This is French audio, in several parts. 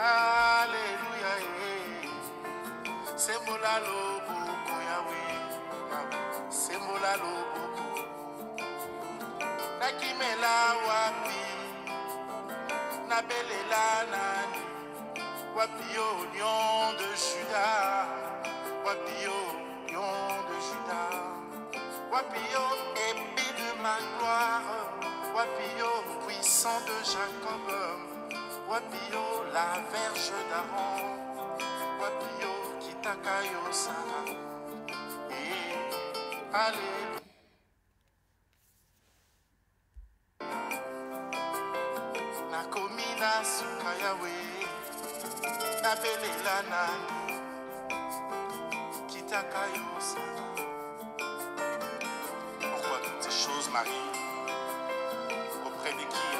Alléluia. C'est mon lobo koyawe. C'est mola lobo. Nakimela wapi. Nabele nani. Wapi au lion de Judas. Wapi au lion de Judas. Wapi au épée de ma gloire. Wapi puissant de Jacob wapio la verge d'aron wapio kitaka yo et allez nakomi na La yawe qui na kitaka yo sara pourquoi toutes ces choses marie auprès de qui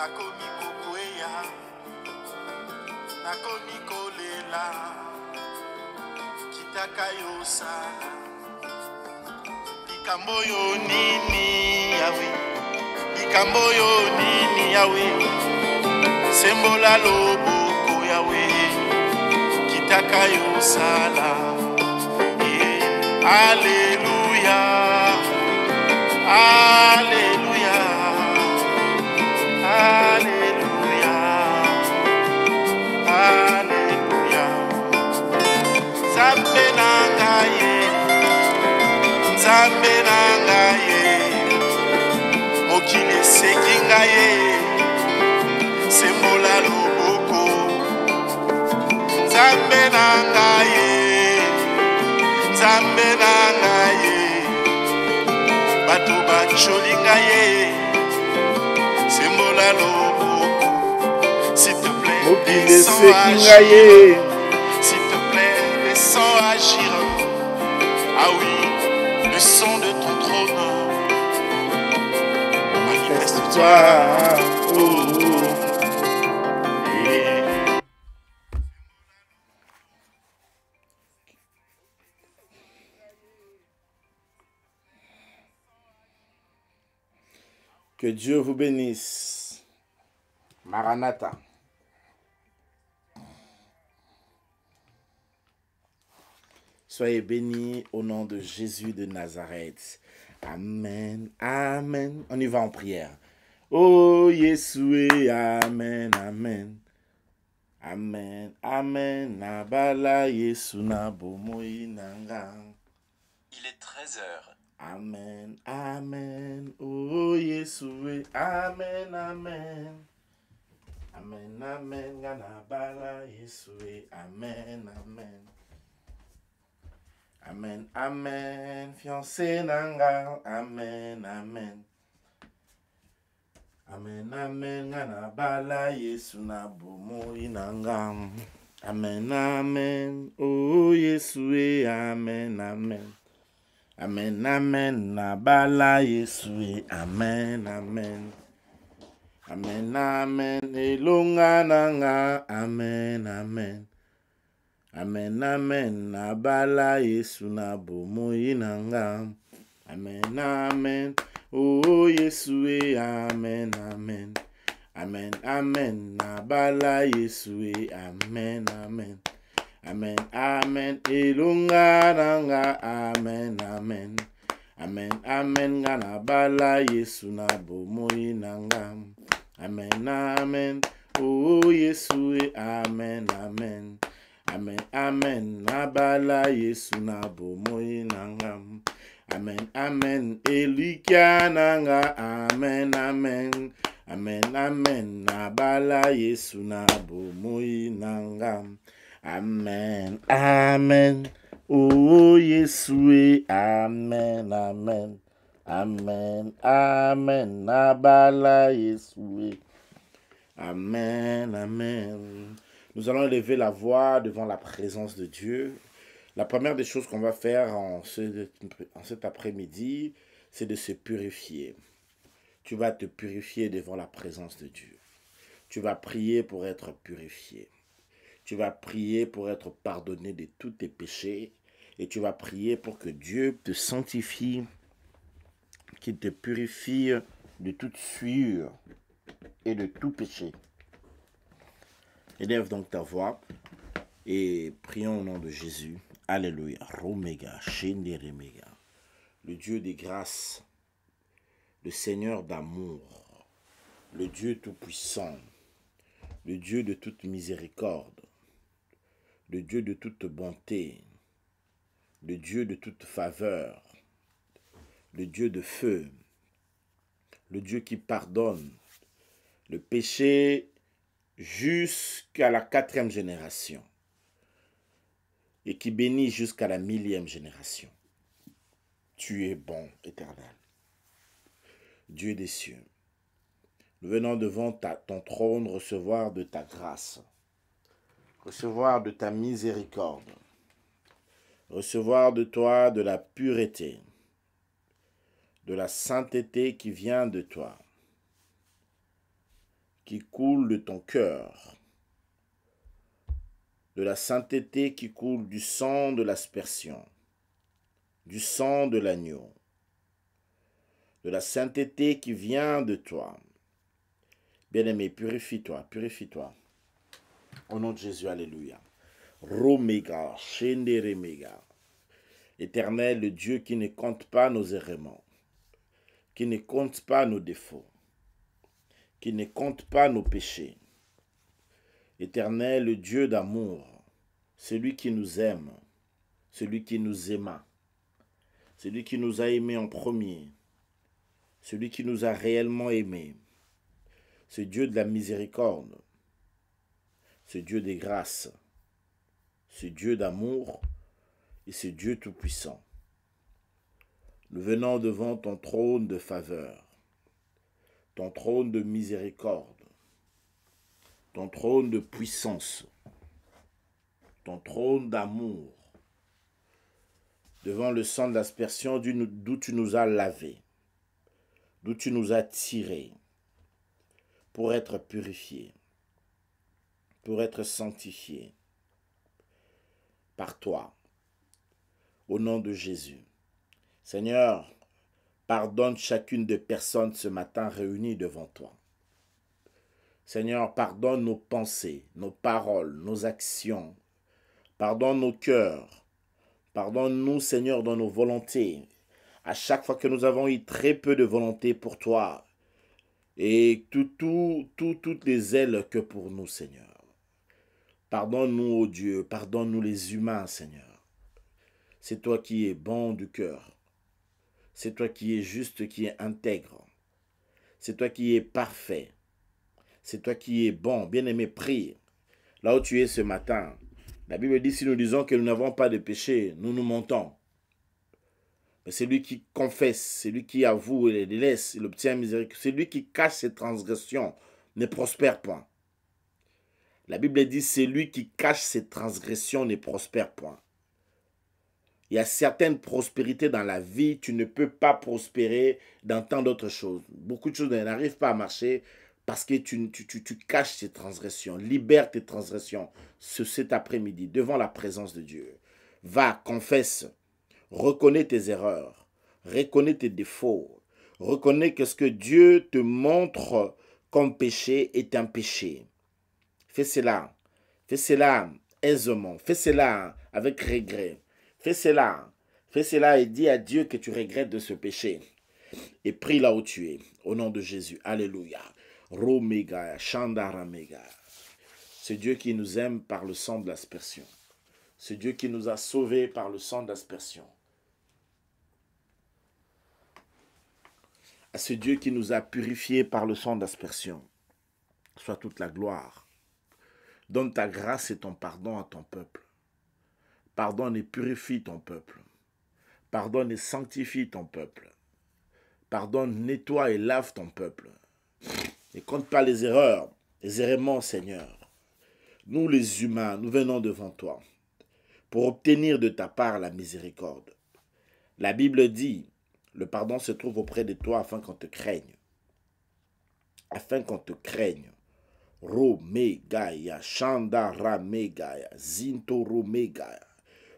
nakomi kokwea kolela nini yawe likambo oyo nini yawe sembola loboko yawe kitaka aleluya aleluya aleluya aleluya ngai mokili eseki ngai ye sembola loboko nzambe na ngai ye nzambe na ngai ye bato bacoli ngai ye sembola loboko mokili eseki ngai ye Dieu vous bénisse. Maranatha. Soyez bénis au nom de Jésus de Nazareth. Amen, amen. On y va en prière. Oh Yeshua, amen, amen. Amen, amen. Nabala Il est 13 heures. Amen, Amen, oh Yesu, Amen, Amen. Amen, Amen, gana Bala, Amen, Amen. Amen, Amen, fiancé Nanga, Amen, Amen. Amen, Amen, gana Bala, Yesu, Nabomo, Inanga. Amen, Amen, oh Yesu, Amen, Amen. amen amen na bala yesu amen amen amen amen elonga na nga amen amen amen amen na bala yesu na bomoi na nga amen amen o oh, yesu e amen amen amen amen na bala yesu e amen amen, amen. Amen, amen, ilunga nanga, amen, amen. Amen, amen, ngana bala Yesu na bomoi nanga. Amen, amen, oh Yesu, e, amen, amen. Amen, amen, na bala Yesu na bomoi nanga. Amen, amen, elikia nanga, amen, amen. Amen, amen, na bala Yesu na bomoi nanga. Amen, amen, Amen, amen. Oh Yeshua, e. amen, amen. Amen, amen. Abala Yeshua. E. Amen, amen. Nous allons élever la voix devant la présence de Dieu. La première des choses qu'on va faire en, en cet après-midi, c'est de se purifier. Tu vas te purifier devant la présence de Dieu. Tu vas prier pour être purifié. Tu vas prier pour être pardonné de tous tes péchés et tu vas prier pour que Dieu te sanctifie, qu'il te purifie de toute fuir et de tout péché. Élève donc ta voix et prions au nom de Jésus. Alléluia. Roméga. Chénéremega. Le Dieu des grâces, le Seigneur d'amour, le Dieu tout-puissant, le Dieu de toute miséricorde, le Dieu de toute bonté, le Dieu de toute faveur, le Dieu de feu, le Dieu qui pardonne le péché jusqu'à la quatrième génération et qui bénit jusqu'à la millième génération. Tu es bon, éternel. Dieu des cieux, nous venons devant ta, ton trône recevoir de ta grâce recevoir de ta miséricorde, recevoir de toi de la pureté, de la sainteté qui vient de toi, qui coule de ton cœur, de la sainteté qui coule du sang de l'aspersion, du sang de l'agneau, de la sainteté qui vient de toi. Bien-aimé, purifie-toi, purifie-toi. Au nom de Jésus, Alléluia. Romega, Éternel, le Dieu qui ne compte pas nos errements, qui ne compte pas nos défauts, qui ne compte pas nos péchés. Éternel, le Dieu d'amour, celui qui nous aime, celui qui nous aima, celui qui nous a aimés en premier, celui qui nous a réellement aimés, ce Dieu de la miséricorde, ce Dieu des grâces, ce Dieu d'amour et ce Dieu tout-puissant. Nous venons devant ton trône de faveur, ton trône de miséricorde, ton trône de puissance, ton trône d'amour, devant le sang de l'aspersion d'où tu nous as lavés, d'où tu nous as tirés, pour être purifiés pour être sanctifié par toi. Au nom de Jésus. Seigneur, pardonne chacune des personnes ce matin réunies devant toi. Seigneur, pardonne nos pensées, nos paroles, nos actions. Pardonne nos cœurs. Pardonne-nous, Seigneur, dans nos volontés. À chaque fois que nous avons eu très peu de volonté pour toi. Et tout, tout, tout, toutes les ailes que pour nous, Seigneur. Pardonne-nous, ô oh Dieu, pardonne-nous les humains, Seigneur. C'est toi qui es bon du cœur. C'est toi qui es juste, qui es intègre. C'est toi qui es parfait. C'est toi qui es bon. Bien-aimé, prie. Là où tu es ce matin, la Bible dit, si nous disons que nous n'avons pas de péché, nous nous mentons. Mais lui qui confesse, celui qui avoue et les laisse, il obtient miséricorde. Celui qui cache ses transgressions ne prospère point. La Bible dit, celui qui cache ses transgressions ne prospère point. Il y a certaines prospérités dans la vie, tu ne peux pas prospérer dans tant d'autres choses. Beaucoup de choses n'arrivent pas à marcher parce que tu, caches tes transgressions. Libère tes transgressions ce, cet après-midi devant la présence de Dieu. Va, confesse, reconnais tes erreurs, reconnais tes défauts, reconnais que ce que Dieu te montre comme péché est un péché. Fais cela. Fais cela aisément. Fais cela avec regret. Fais cela. Fais cela et dis à Dieu que tu regrettes de ce péché. Et prie là où tu es. Au nom de Jésus. Alléluia. Romega, Chandaramega. C'est Dieu qui nous aime par le sang de l'aspersion. C'est Dieu qui nous a sauvés par le sang d'aspersion. À ce Dieu qui nous a purifiés par le sang d'aspersion, soit toute la gloire Donne ta grâce et ton pardon à ton peuple. Pardonne et purifie ton peuple. Pardonne et sanctifie ton peuple. Pardonne, nettoie et lave ton peuple. Ne compte pas les erreurs, les errements, Seigneur. Nous, les humains, nous venons devant toi pour obtenir de ta part la miséricorde. La Bible dit, le pardon se trouve auprès de toi afin qu'on te craigne. Afin qu'on te craigne. Romegaya, Chandara Megaya, Zinto Romegaya,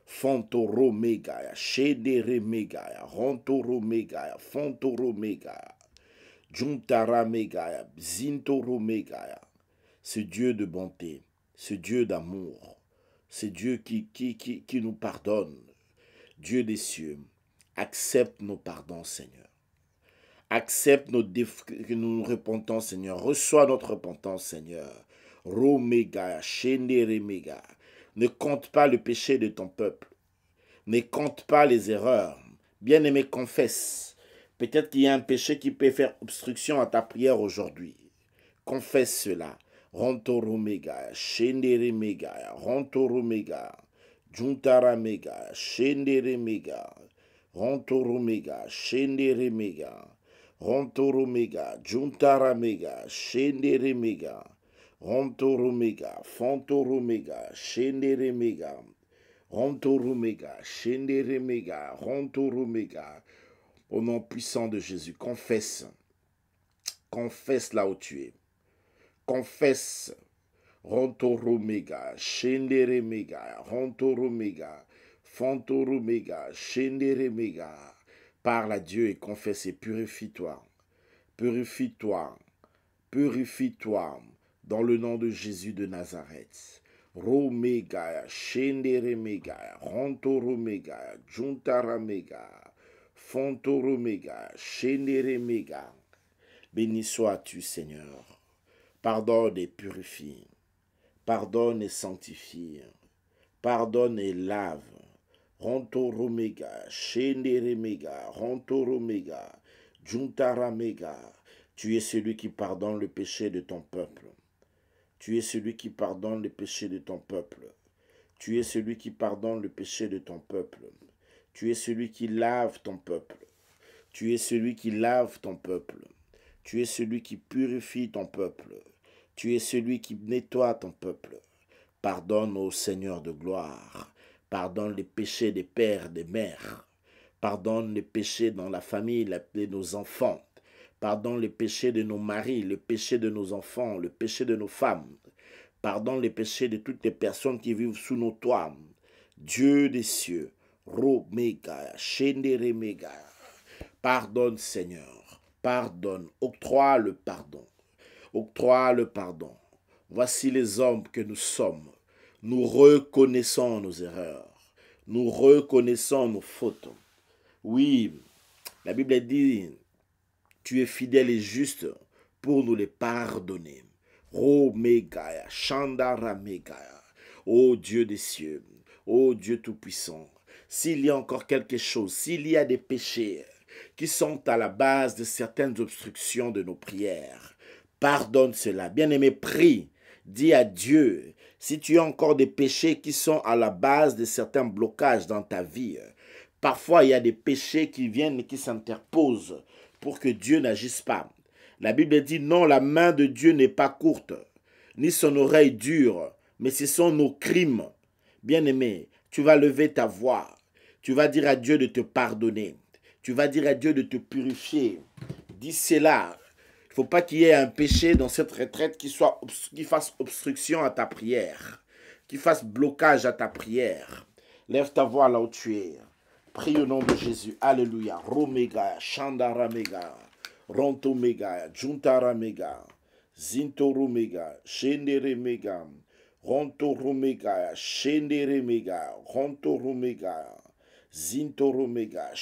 Fonto Romegaya, Shedere Megaya, Ronto Romegaya, Juntara Zinto Romegaya. Ce Dieu de bonté, ce Dieu d'amour, ce Dieu qui, qui, qui, qui nous pardonne, Dieu des cieux, accepte nos pardons, Seigneur. Accepte nos que nous nous repentons, Seigneur. Reçois notre repentance, Seigneur. Romega, Cheneremega. Ne compte pas le péché de ton peuple. Ne compte pas les erreurs. Bien-aimé, confesse. Peut-être qu'il y a un péché qui peut faire obstruction à ta prière aujourd'hui. Confesse cela. Rontoromega, Cheneremega, Rontoromega, Juntaramega, Cheneremega, Rontoromega, Cheneremega. Rontoromega, Shendere Mega, Rontoromega, Fontorumega Shenderemega, Rontoromega, Shenderemega, Rontoromega. Au nom puissant de Jésus, confesse. Confesse là où tu es. Confesse. Rontoromega, Shenderemega, Rontoromega, Shendere Mega. Parle à Dieu et confesse et purifie-toi. Purifie-toi. Purifie-toi dans le nom de Jésus de Nazareth. Romegaya, Shenderemegaya, Rontoromega, Juntaramega, Fontoromega, mega. Béni sois-tu, Seigneur. Pardonne et purifie. Pardonne et sanctifie. Pardonne et lave tu es celui qui pardonne le péché de ton peuple. Tu es celui qui pardonne le péché de ton peuple. Tu es celui qui pardonne le péché de ton peuple. Tu es celui qui lave ton peuple. Tu es celui qui lave ton peuple. Tu es celui qui purifie ton peuple. Tu es celui qui nettoie ton peuple. Pardonne au Seigneur de gloire. Pardonne les péchés des pères, des mères. Pardonne les péchés dans la famille de nos enfants. Pardonne les péchés de nos maris, le péché de nos enfants, le péché de nos femmes. Pardonne les péchés de toutes les personnes qui vivent sous nos toits. Dieu des cieux, Romega, Pardonne Seigneur, pardonne, octroie le pardon. Octroie le pardon. Voici les hommes que nous sommes nous reconnaissons nos erreurs, nous reconnaissons nos fautes. Oui, la Bible dit, tu es fidèle et juste pour nous les pardonner. Romegaya, Megaya, ô Dieu des cieux, ô Dieu Tout-Puissant, s'il y a encore quelque chose, s'il y a des péchés qui sont à la base de certaines obstructions de nos prières, pardonne cela. Bien-aimé, prie, dis à Dieu, si tu as encore des péchés qui sont à la base de certains blocages dans ta vie, parfois il y a des péchés qui viennent et qui s'interposent pour que Dieu n'agisse pas. La Bible dit non, la main de Dieu n'est pas courte, ni son oreille dure, mais ce sont nos crimes. Bien-aimé, tu vas lever ta voix, tu vas dire à Dieu de te pardonner, tu vas dire à Dieu de te purifier. Dis cela faut pas qu'il y ait un péché dans cette retraite qui, soit, qui fasse obstruction à ta prière, qui fasse blocage à ta prière. Lève ta voix là où tu es. Prie au nom de Jésus. Alléluia. Romega, Chandaramega, Rontomega, Juntaramega, Zintoromega, Chenderemega, Rontoromega, Chenderemega, Rontoromega, Zintoromega,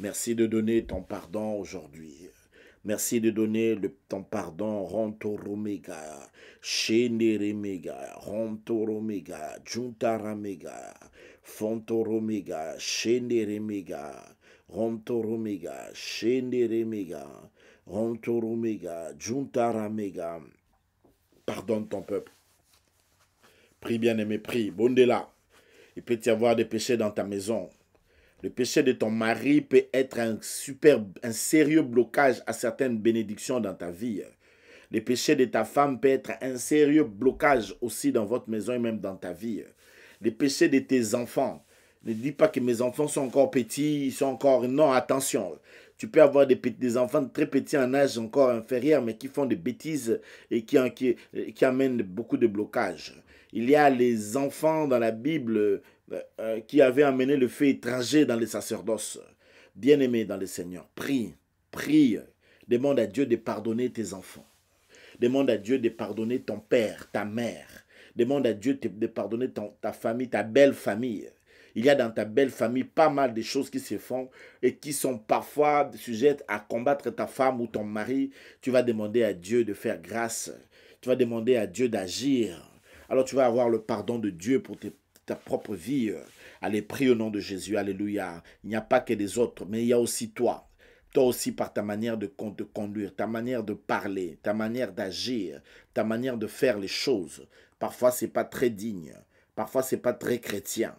Merci de donner ton pardon aujourd'hui. Merci de donner le, ton pardon, Rontoromega, Cheneremega, Romega Juntaramega, Fontoromega, Cheneremega, Rontoromega, Cheneremega, Rontoromega, Juntaramega. Pardonne ton peuple. Prie bien-aimé, prie. Bondela. Il peut y avoir des péchés dans ta maison. Le péché de ton mari peut être un, super, un sérieux blocage à certaines bénédictions dans ta vie. Le péché de ta femme peut être un sérieux blocage aussi dans votre maison et même dans ta vie. Le péché de tes enfants. Ne dis pas que mes enfants sont encore petits, ils sont encore... Non, attention. Tu peux avoir des, enfants très petits en âge encore inférieur, mais qui font des bêtises et qui amènent beaucoup de blocages. Il y a les enfants dans la Bible euh, euh, qui avaient amené le feu étranger dans les sacerdoces. Bien-aimé dans le Seigneur, prie, prie. Demande à Dieu de pardonner tes enfants. Demande à Dieu de pardonner ton père, ta mère. Demande à Dieu de pardonner ta famille, ta belle famille. Il y a dans ta belle famille pas mal de choses qui se font et qui sont parfois sujettes à combattre ta femme ou ton mari. Tu vas demander à Dieu de faire grâce. Tu vas demander à Dieu d'agir alors tu vas avoir le pardon de Dieu pour ta propre vie. Euh. Allez, prie au nom de Jésus, alléluia. Il n'y a pas que les autres, mais il y a aussi toi. Toi aussi par ta manière de conduire, ta manière de parler, ta manière d'agir, ta manière de faire les choses. Parfois, c'est pas très digne. Parfois, c'est pas très chrétien.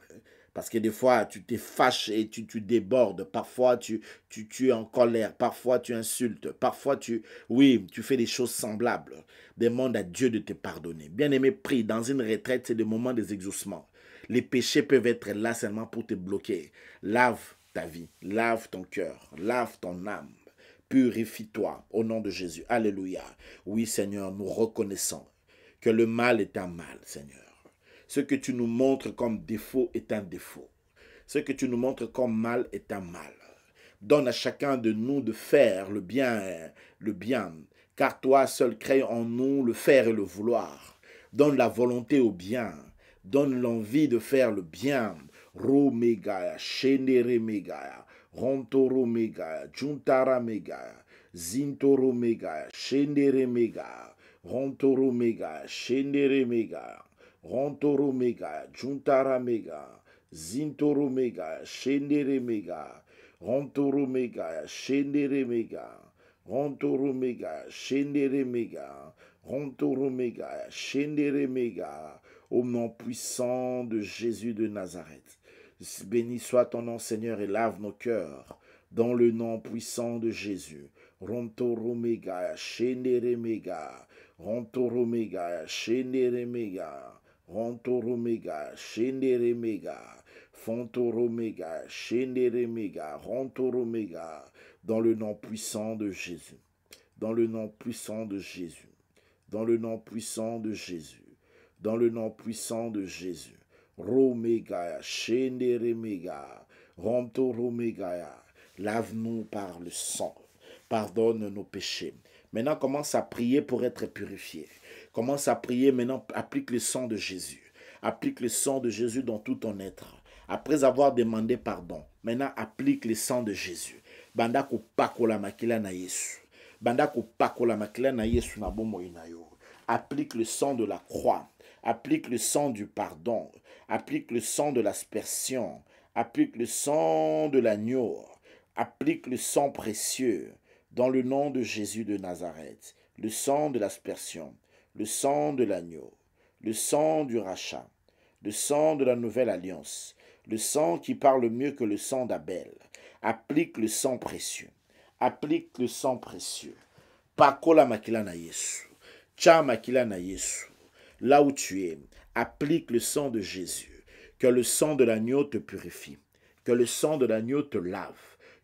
Parce que des fois, tu te fâches et tu, débordes. Parfois, tu, tu, es en colère. Parfois, tu insultes. Parfois, tu, oui, tu fais des choses semblables. Demande à Dieu de te pardonner. Bien-aimé, prie. Dans une retraite, c'est des moments des exaucements. Les péchés peuvent être là seulement pour te bloquer. Lave ta vie. Lave ton cœur. Lave ton âme. Purifie-toi au nom de Jésus. Alléluia. Oui, Seigneur, nous reconnaissons que le mal est un mal, Seigneur. Ce que tu nous montres comme défaut est un défaut. Ce que tu nous montres comme mal est un mal. Donne à chacun de nous de faire le bien, le bien, car toi seul crée en nous le faire et le vouloir. Donne la volonté au bien, donne l'envie de faire le bien. Shenere Rontoro Rontoro Mega, Juntara Mega, Zintoro Mega, Shendere Mega, Rontoro Mega, Shendere Mega, Mega, Mega, au nom puissant de Jésus de Nazareth. Béni soit ton nom, Seigneur, et lave nos cœurs dans le nom puissant de Jésus. Rontoromega, Mega, Rontoromega, Mega dans le nom puissant de Jésus, dans le nom puissant de Jésus, dans le nom puissant de Jésus, dans le nom puissant de Jésus. Romega, Shenderemega, Rontoromega, lave-nous par le sang, pardonne nos péchés. Maintenant, commence à prier pour être purifié. Commence à prier maintenant, applique le sang de Jésus. Applique le sang de Jésus dans tout ton être. Après avoir demandé pardon, maintenant applique le sang de Jésus. Banda makila Yesu. na Applique le sang de la croix. Applique le sang du pardon. Applique le sang de l'aspersion. Applique le sang de l'agneau. Applique le sang précieux dans le nom de Jésus de Nazareth. Le sang de l'aspersion le sang de l'agneau, le sang du rachat, le sang de la nouvelle alliance, le sang qui parle mieux que le sang d'Abel. Applique le sang précieux. Applique le sang précieux. Pakola makilana Yesu. Tcha makilana Yesu. Là où tu es, applique le sang de Jésus. Que le sang de l'agneau te purifie. Que le sang de l'agneau te lave.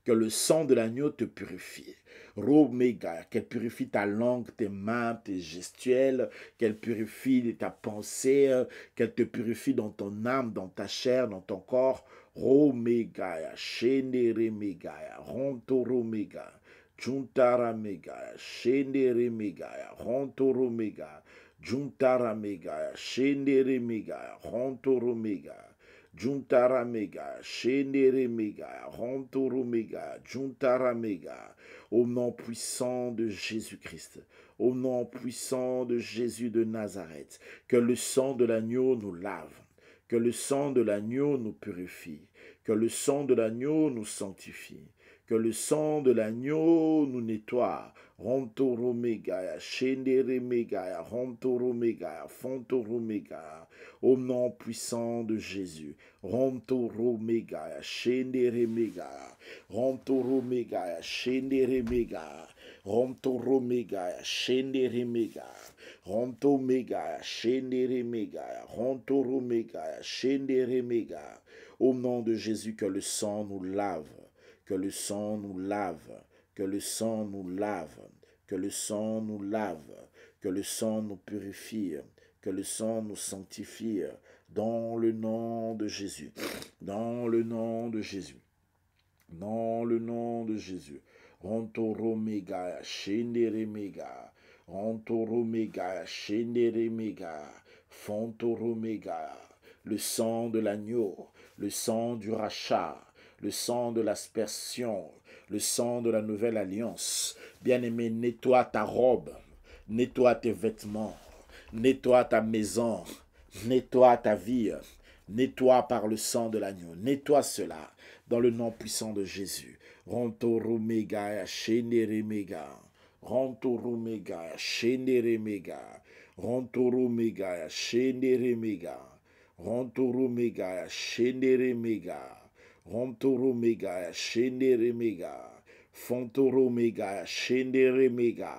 Que le sang de l'agneau te purifie. Romega, oh, qu'elle purifie ta langue, tes mains, tes gestuels, qu'elle purifie ta pensée, euh, qu'elle te purifie dans ton âme, dans ta chair, dans ton corps. Romegaya, oh, Sheneremegaya, Rontoromega, Juntaramegaya, Sheneremegaya, Rontoromega, Juntaramegaya, Sheneremegaya, Rontoromega. Juntara Mega, Mega, au nom puissant de Jésus-Christ, au nom puissant de Jésus de Nazareth, que le sang de l'agneau nous lave, que le sang de l'agneau nous purifie, que le sang de l'agneau nous sanctifie que le sang de l'agneau nous nettoie. Rontoromegaya, Shenderemegaya, Rontoromegaya, Fontoromegaya, au nom puissant de Jésus. Rontoromegaya, Shenderemegaya, Rontoromegaya, Shenderemegaya, Rontoromegaya, Shenderemegaya, Chenderemega Shenderemegaya, Rontoromegaya, Shenderemegaya, au nom de Jésus que le sang nous lave que le sang nous lave, que le sang nous lave, que le sang nous lave, que le sang nous purifie, que le sang nous sanctifie, dans le nom de Jésus, dans le nom de Jésus, dans le nom de Jésus. Antoroméga, chénéréméga, antoroméga, chénéréméga, fantoroméga. le sang de l'agneau, le sang du rachat, le sang de l'aspersion, le sang de la nouvelle alliance. Bien-aimé, nettoie ta robe, nettoie tes vêtements, nettoie ta maison, nettoie ta vie, nettoie par le sang de l'agneau, nettoie cela dans le nom puissant de Jésus. Rontorumega, Sheneremega, Rontorumega, Sheneremega, mega Rontoro Mega, chenere Mega, Fontoro Mega, chenere Mega,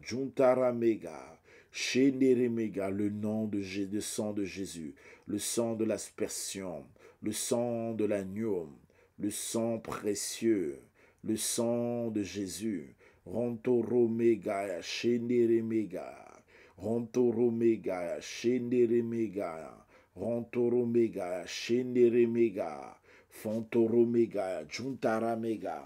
Juntara Mega, chenere Mega, le nom de sang de Jésus, le sang de l'aspersion, le sang de l'agneau, le sang précieux, le sang de Jésus, Rontoro Mega, chenere Mega, Mega, Mega, « Rontoroméga, Shenderemega, Fontoromega, Juntaramega,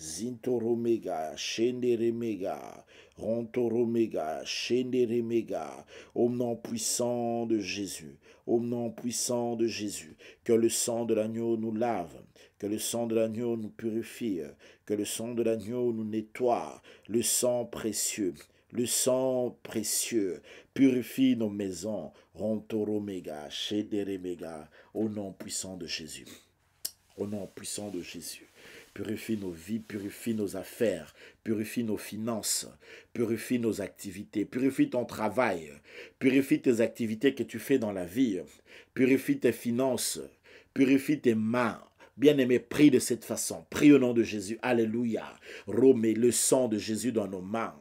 Zintoromega, Shenderemega, rontoroméga, Shenderemega, au nom puissant de Jésus, au nom puissant de Jésus, que le sang de l'agneau nous lave, que le sang de l'agneau nous purifie, que le sang de l'agneau nous nettoie, le sang précieux, le sang précieux purifie nos maisons. Rontoroméga, Chederemega, au nom puissant de Jésus. Au nom puissant de Jésus. Purifie nos vies, purifie nos affaires, purifie nos finances, purifie nos activités, purifie ton travail, purifie tes activités que tu fais dans la vie, purifie tes finances, purifie tes mains, Bien-aimé, prie de cette façon. Prie au nom de Jésus. Alléluia. Romez le sang de Jésus dans nos mains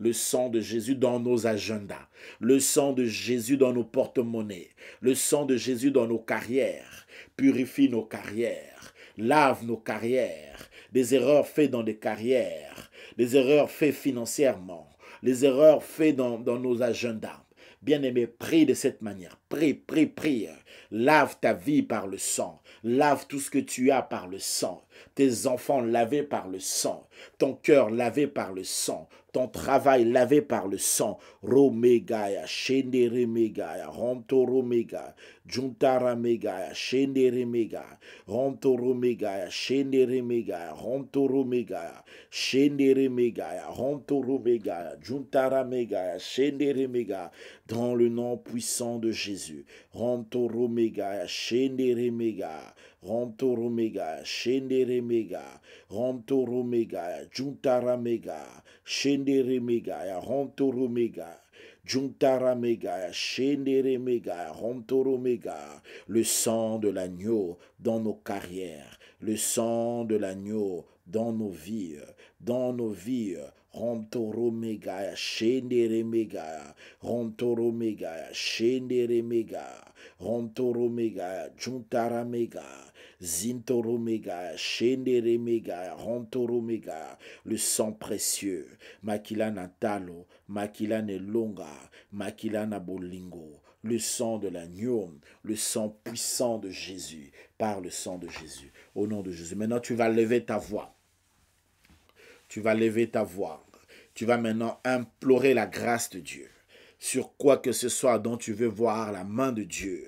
le sang de Jésus dans nos agendas, le sang de Jésus dans nos porte-monnaies, le sang de Jésus dans nos carrières, purifie nos carrières, lave nos carrières, des erreurs faites dans des carrières, des erreurs faites financièrement, les erreurs faites dans, dans nos agendas. Bien-aimé, prie de cette manière. Prie, prie, prie. Lave ta vie par le sang. Lave tout ce que tu as par le sang tes enfants lavés par le sang, ton cœur lavé par le sang, ton travail lavé par le sang. Romegaya, Shenderemegaya, Romtoromega, Juntaramegaya, Shenderemega, Romega, Shenderemegaya, Romtoromegaya, Romega, juntara Juntaramegaya, Shenderemega, dans le nom puissant de Jésus. Romega, Shenderemega, Mega, Shenderemega, Mega Juntara Shenderemega, juntara Mega, Shenderemega, Mega, le sang de l'agneau dans nos carrières, le sang de l'agneau dans nos vies, dans nos vies, Romtoromega, Shenderemega, Romtoromega, Shenderemega, juntara Mega, Zintoromega, Ronto le sang précieux, Makila Natalo, Makila Nelonga, Makila Nabolingo, le sang de la l'agneau, le sang puissant de Jésus, par le sang de Jésus, au nom de Jésus. Maintenant, tu vas lever ta voix. Tu vas lever ta voix. Tu vas maintenant implorer la grâce de Dieu sur quoi que ce soit dont tu veux voir la main de Dieu,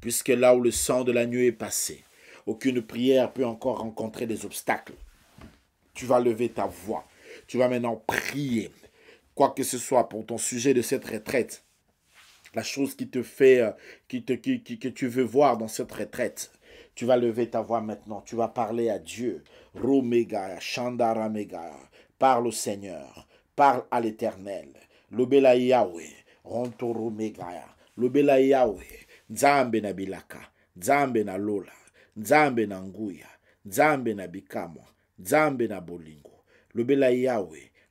puisque là où le sang de l'agneau est passé, aucune prière peut encore rencontrer des obstacles. Tu vas lever ta voix. Tu vas maintenant prier. Quoi que ce soit pour ton sujet de cette retraite, la chose qui te fait, euh, qui te, qui, que tu veux voir dans cette retraite, tu vas lever ta voix maintenant. Tu vas parler à Dieu. Romega, Parle au Seigneur. Parle à l'Éternel. Lobela Yahweh. Rumegaya. Lobela Yahweh. na nzambe na nguya nzambe na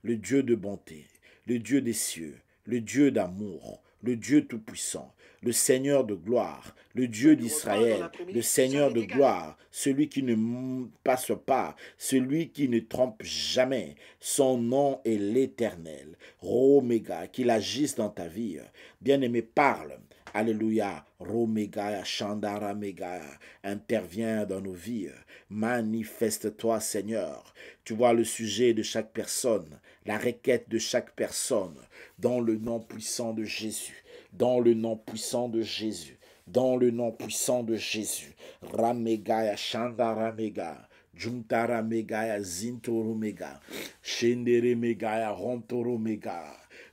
le dieu de bonté le dieu des cieux le dieu d'amour le dieu tout-puissant le Seigneur de gloire, le Dieu d'Israël, le Seigneur de gloire, celui qui ne passe pas, celui qui ne trompe jamais. Son nom est l'Éternel. Roméga, qu'il agisse dans ta vie. Bien-aimé, parle Alléluia. Romegaya, Chandara Megaya, interviens dans nos vies. Manifeste-toi, Seigneur. Tu vois le sujet de chaque personne, la requête de chaque personne, dans le nom puissant de Jésus. Dans le nom puissant de Jésus. Dans le nom puissant de Jésus. Ramegaya, Chandara Megaya. Juntara Megaya, Zintoro Mega, Shendere Megaya,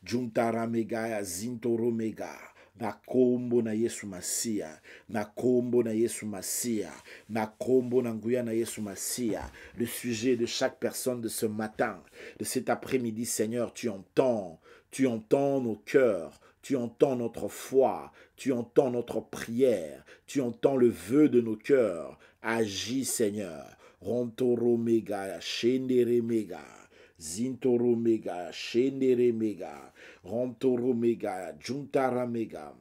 Juntara Megaya, Zintoro na na yesu masia na na na na le sujet de chaque personne de ce matin de cet après-midi seigneur tu entends tu entends nos cœurs tu entends notre foi, tu entends notre prière, tu entends le vœu de nos cœurs. Agis Seigneur. Zintoro Mega, Shenere Mega, Rontoro Mega, Juntara Mega.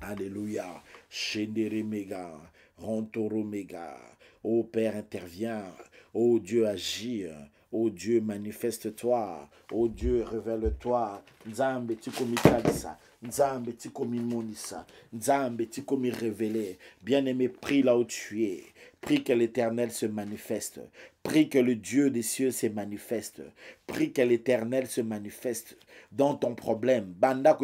Alléluia, Shenere Mega, Rontoro Mega. Ô Père, intervient, Ô Dieu, agis. Ô Dieu, manifeste-toi. Ô Dieu, révèle-toi. Nzambe, tu Nzambe, tu Nzambe, tu révélé. Bien-aimé, prie là où tu es. Prie que l'Éternel se manifeste. Prie que le Dieu des cieux se manifeste. Prie que l'Éternel se manifeste dans ton problème. Banda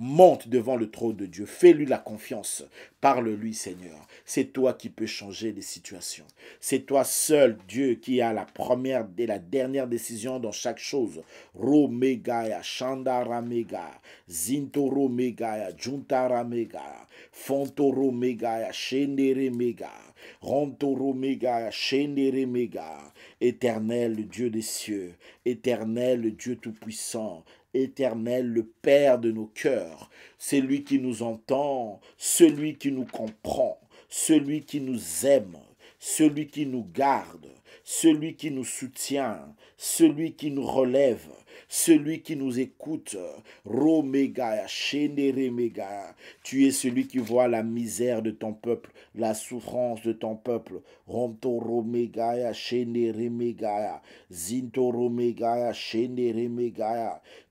Monte devant le trône de Dieu. Fais-lui la confiance. Parle-lui, Seigneur. C'est toi qui peux changer les situations. C'est toi seul, Dieu, qui a la première et la dernière décision dans chaque chose. Romegaya, Chandaramega, Zintoromegaya, Juntaramega, Fontoromegaya, Mega shenere mega, éternel Dieu des cieux, éternel Dieu tout-puissant, éternel, le Père de nos cœurs, celui qui nous entend, celui qui nous comprend, celui qui nous aime, celui qui nous garde, celui qui nous soutient, celui qui nous relève, celui qui nous écoute. Romega, tu es celui qui voit la misère de ton peuple, la souffrance de ton peuple. Romto Zinto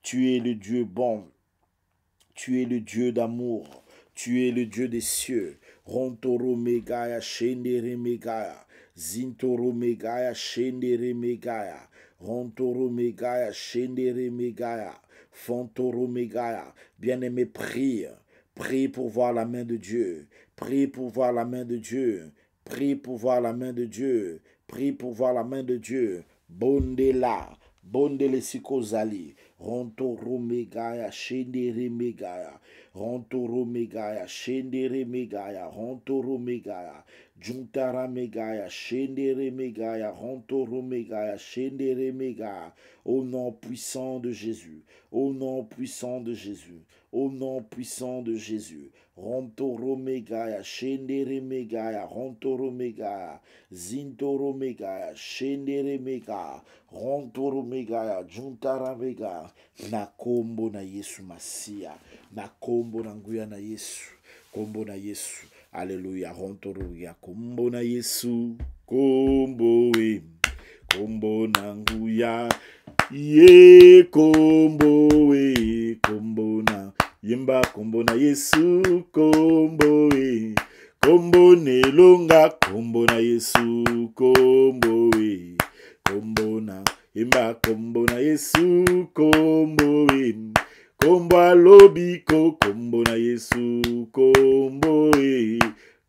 Tu es le Dieu bon, tu es le Dieu d'amour, tu es le Dieu des cieux. Rontoro Megaya Shendere Megaya. Zintoro Megaya Shendere Megaya. Bien-aimé, prie. Prie pour voir la main de Dieu. Prie pour voir la main de Dieu. Prie pour voir la main de Dieu. Prie pour voir la main de Dieu. Bondela. Bondele Sikozali. Rontoro Megaya Shendere Rontoro Megaya, Shendere Megaya, Rontoro Megaya, Juntara Megaya, Shendere Megaya, Rontoro Megaya, Shendere Megaya, au nom puissant de Jésus, au nom puissant de Jésus, au nom puissant de Jésus, romtoromegaya shenderemegaya romtoromegaya zintoromegaya shenderemegaya romtoromegaya juntaramegaya na kombo na yesu masiya na kombo na nguya na yesu kombo na yesu aleluya romtoromegaya kombo na yesu kombo we kombo na nguya ye kombo we kombo na yimba kombo na yesu kombo e kombo na elonga kombo na yesu kombo e kombo na yimba kombo na yesu kombo e kombo alobi ko kombo na yesu kombo e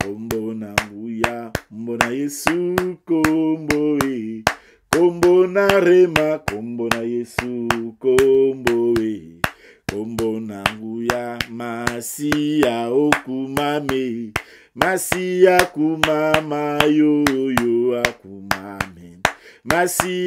kombo na nguya kombo na yesu kombo e kombo na rema kombo na yesu akumamayoyo akumame masi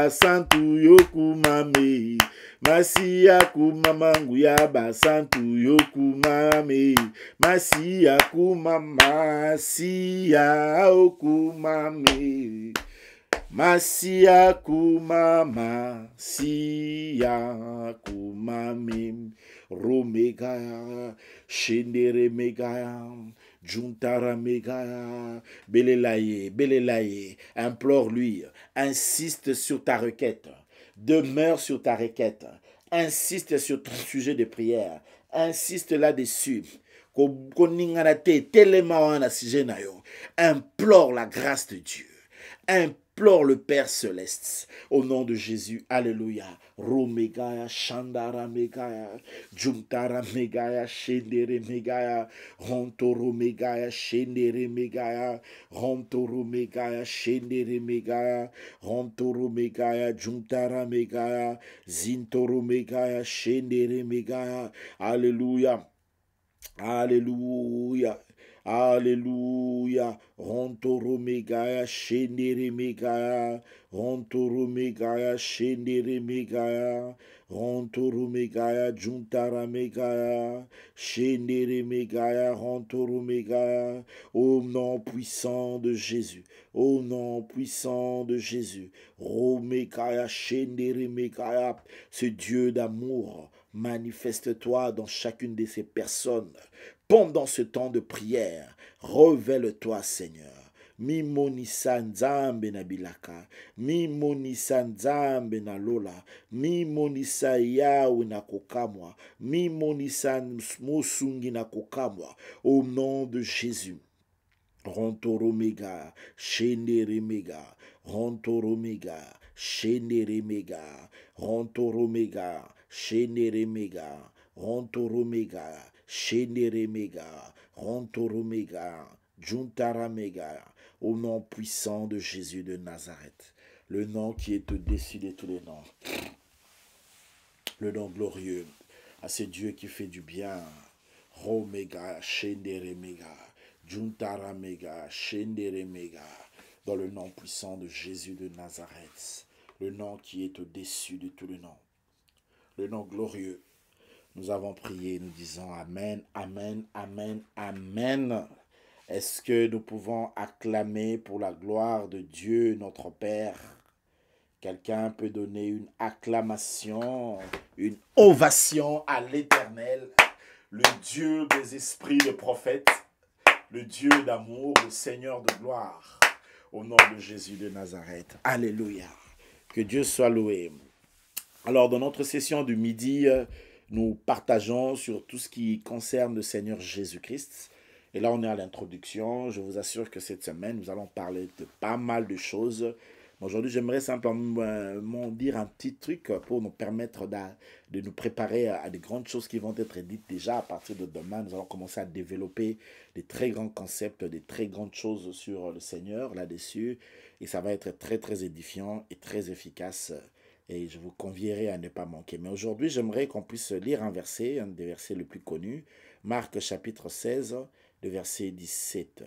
basantu yokumame masiya kuma manguya basantu yokumame masiya kuma masiya okumame masiya kuma masiya kumame romegaya Juntara mega, Belelaye, Belelaye, implore-lui, insiste sur ta requête, demeure sur ta requête, insiste sur ton sujet de prière, insiste là-dessus. Implore la grâce de Dieu implore le Père céleste. Au nom de Jésus, Alléluia. Romegaya, Shandara Megaya, Juntara Megaya, Shendere Megaya, Rontoro Megaya, Shendere Megaya, Rontoro Megaya, Shendere Megaya, Rontoro Juntara Megaya, Zintoro Megaya, Shendere Megaya. Alléluia. Alléluia. Alléluia. Rontoro megaya shenere megaya. Rontoro megaya shenere megaya. juntara megaya. Shenere Au nom puissant de Jésus. Au nom puissant de Jésus. Romekaya shenere Ce Dieu d'amour, manifeste-toi dans chacune de ces personnes pendant ce temps de prière, révèle-toi, Seigneur. Mi nzambe na bilaka mimonisa nzambe na lola mimonisa yawe na kokamwa mimonisa mosungi na kokamwa au nom de jésus rontoromega Ronto rontoromega sheneremega rontoromega sheneremega rontoromega Cheneremega, Rontoromega, Juntaramega, au nom puissant de Jésus de Nazareth, le nom qui est au-dessus de tous les noms, le nom glorieux à ce Dieu qui fait du bien, Romega, Cheneremega, Juntaramega, dans le nom puissant de Jésus de Nazareth, le nom qui est au-dessus de tous les noms, le nom glorieux nous avons prié, nous disons Amen, Amen, Amen, Amen. Est-ce que nous pouvons acclamer pour la gloire de Dieu notre Père Quelqu'un peut donner une acclamation, une ovation à l'Éternel, le Dieu des esprits des prophètes, le Dieu d'amour, le Seigneur de gloire, au nom de Jésus de Nazareth. Alléluia. Que Dieu soit loué. Alors, dans notre session du midi, euh, nous partageons sur tout ce qui concerne le Seigneur Jésus-Christ. Et là, on est à l'introduction. Je vous assure que cette semaine, nous allons parler de pas mal de choses. Aujourd'hui, j'aimerais simplement euh, dire un petit truc pour nous permettre de nous préparer à des grandes choses qui vont être dites déjà à partir de demain. Nous allons commencer à développer des très grands concepts, des très grandes choses sur le Seigneur là-dessus. Et ça va être très, très édifiant et très efficace euh, et je vous convierai à ne pas manquer. Mais aujourd'hui, j'aimerais qu'on puisse lire un verset, un des versets les plus connus, Marc chapitre 16, le verset 17.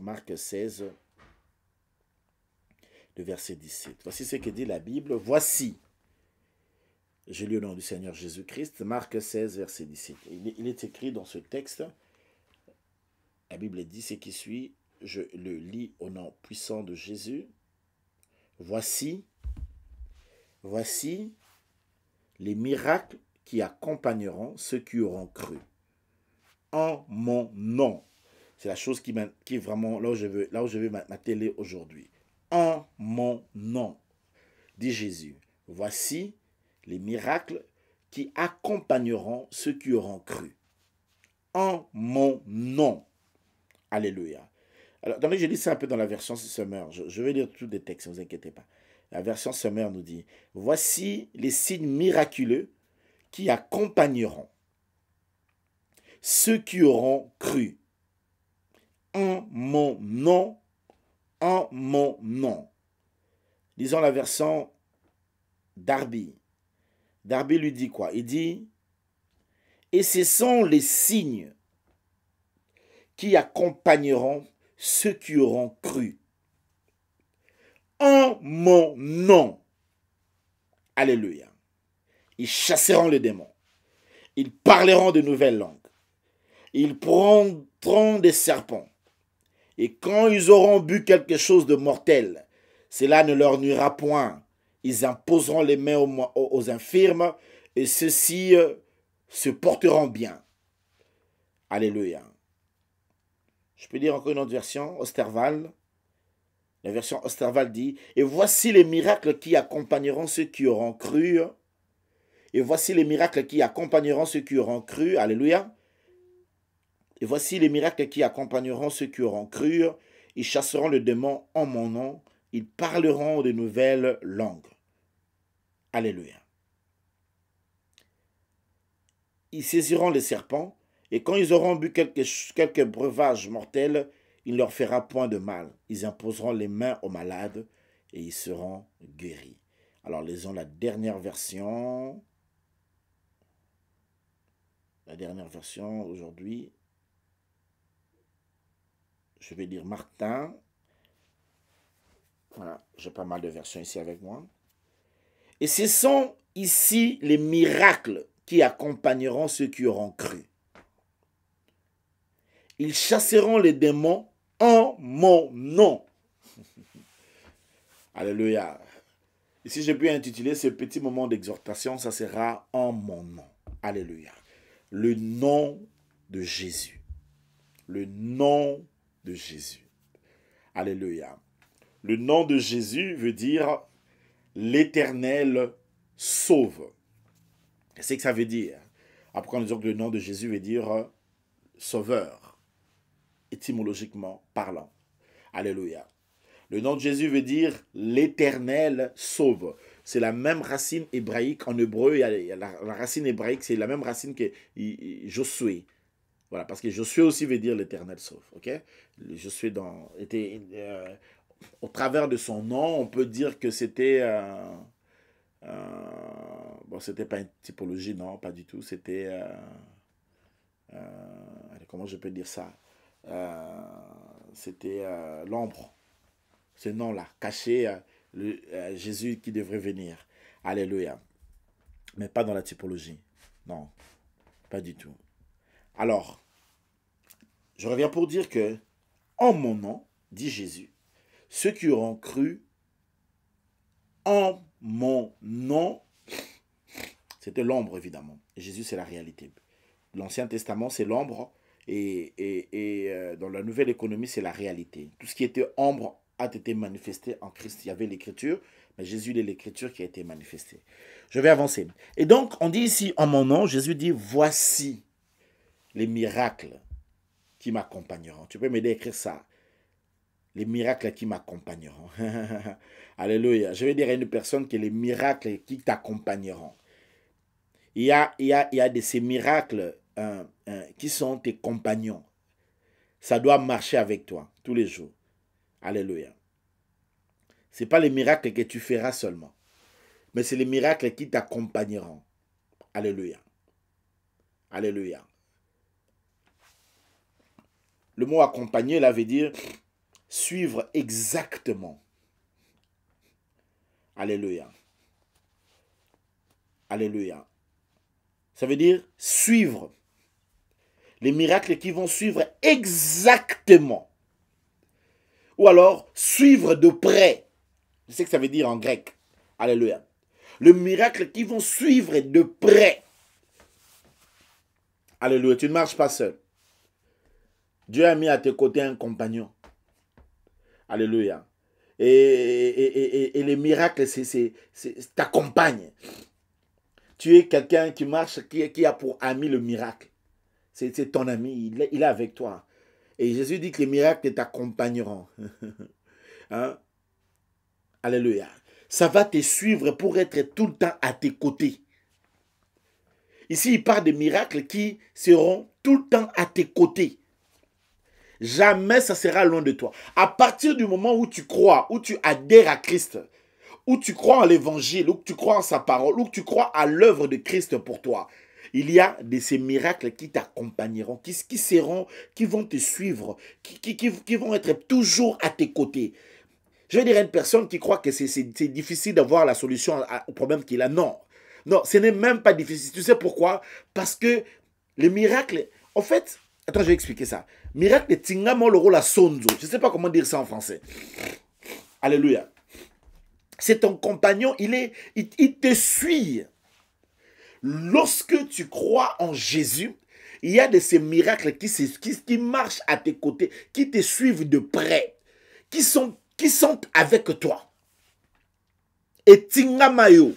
Marc 16, le verset 17. Voici ce que dit la Bible. Voici, je lu au nom du Seigneur Jésus-Christ, Marc 16, verset 17. il est, écrit dans ce texte, la Bible dit ce qui suit, je le lis au nom puissant de Jésus. Voici, Voici les miracles qui accompagneront ceux qui auront cru. En mon nom. C'est la chose qui, est vraiment là où je veux, là ma, télé aujourd'hui. En mon nom, dit Jésus. Voici les miracles qui accompagneront ceux qui auront cru. En mon nom. Alléluia. Alors, attendez, je lis ça un peu dans la version Summer. Je, je vais lire tous les textes, ne vous inquiétez pas. La version sommaire nous dit, voici les signes miraculeux qui accompagneront ceux qui auront cru en mon nom, en mon nom. Disons la version Darby. Darby lui dit quoi Il dit, et ce sont les signes qui accompagneront ceux qui auront cru en mon nom. Alléluia. Ils chasseront les démons Ils parleront de nouvelles langues. Ils prendront des serpents. Et quand ils auront bu quelque chose de mortel, cela ne leur nuira point. Ils imposeront les mains aux, infirmes et ceux-ci euh, se porteront bien. Alléluia. Je peux dire encore une autre version, Osterval. La version Osterwald dit Et voici les miracles qui accompagneront ceux qui auront cru. Et voici les miracles qui accompagneront ceux qui auront cru. Alléluia. Et voici les miracles qui accompagneront ceux qui auront cru. Ils chasseront le démon en mon nom. Ils parleront de nouvelles langues. Alléluia. Ils saisiront les serpents. Et quand ils auront bu quelques, quelques breuvages mortels, il ne leur fera point de mal. Ils imposeront les mains aux malades et ils seront guéris. Alors lisons la dernière version. La dernière version aujourd'hui. Je vais dire Martin. Voilà, j'ai pas mal de versions ici avec moi. Et ce sont ici les miracles qui accompagneront ceux qui auront cru. Ils chasseront les démons mon nom. Alléluia. Et si j'ai pu intituler ce petit moment d'exhortation, ça sera en mon nom. Alléluia. Le nom de Jésus. Le nom de Jésus. Alléluia. Le nom de Jésus veut dire l'éternel sauve. C'est ce que ça veut dire. Après, on dit que le nom de Jésus veut dire sauveur étymologiquement parlant. Alléluia. Le nom de Jésus veut dire l'éternel sauve. C'est la même racine hébraïque en hébreu. La, racine hébraïque, c'est la même racine que Josué. Voilà, parce que Josué aussi veut dire l'éternel sauve. Ok Josué dans, était, euh, au travers de son nom, on peut dire que c'était. Euh, euh, bon, c'était pas une typologie, non, pas du tout. C'était. comment je peux dire ça euh, c'était euh, l'ombre, ce nom-là, caché, euh, Jésus qui devrait venir. Alléluia. Mais pas dans la typologie. Non, pas du tout. Alors, je reviens pour dire que, en mon nom, dit Jésus, ceux qui auront cru en mon nom, c'était l'ombre évidemment. Jésus, c'est la réalité. L'Ancien Testament, c'est l'ombre et, et, et euh, dans la nouvelle économie, c'est la réalité. Tout ce qui était ombre a été manifesté en Christ. Il y avait l'écriture, mais Jésus est l'écriture qui a été manifestée. Je vais avancer. Et donc, on dit ici, en mon nom, Jésus dit, voici les miracles qui m'accompagneront. Tu peux m'aider à écrire ça. Les miracles qui m'accompagneront. Alléluia. Je vais dire à une personne que les miracles qui t'accompagneront. Il y a, il y a, il y a de ces miracles qui sont tes compagnons. Ça doit marcher avec toi tous les jours. Alléluia. Ce n'est pas les miracles que tu feras seulement, mais c'est les miracles qui t'accompagneront. Alléluia. Alléluia. Le mot accompagner, là, veut dire suivre exactement. Alléluia. Alléluia. Ça veut dire suivre les miracles qui vont suivre exactement. Ou alors, suivre de près. Je sais que ça veut dire en grec. Alléluia. Le miracle qui vont suivre de près. Alléluia. Tu ne marches pas seul. Dieu a mis à tes côtés un compagnon. Alléluia. Et, et, et, et les miracles compagne. Tu es quelqu'un qui marche, qui, qui a pour ami le miracle. C'est ton ami, il est, avec toi. Et Jésus dit que les miracles t'accompagneront. Hein? Alléluia. Ça va te suivre pour être tout le temps à tes côtés. Ici, il parle des miracles qui seront tout le temps à tes côtés. Jamais ça sera loin de toi. À partir du moment où tu crois, où tu adhères à Christ, où tu crois en l'évangile, où tu crois en sa parole, où tu crois à l'œuvre de Christ pour toi, il y a de ces miracles qui t'accompagneront, qui, qui, seront, qui vont te suivre, qui, vont être toujours à tes côtés. Je veux dire à une personne qui croit que c'est difficile d'avoir la solution au problème qu'il a. Non. Non, ce n'est même pas difficile. Tu sais pourquoi Parce que le miracle, en fait, attends, je vais expliquer ça. Miracle de Tingamo la Sonzo. Je ne sais pas comment dire ça en français. Alléluia. C'est ton compagnon, il, est, il te suit. Lorsque tu crois en Jésus, il y a de ces miracles qui, qui, qui marchent à tes côtés, qui te suivent de près, qui sont, qui sont avec toi. Et Tingamayo,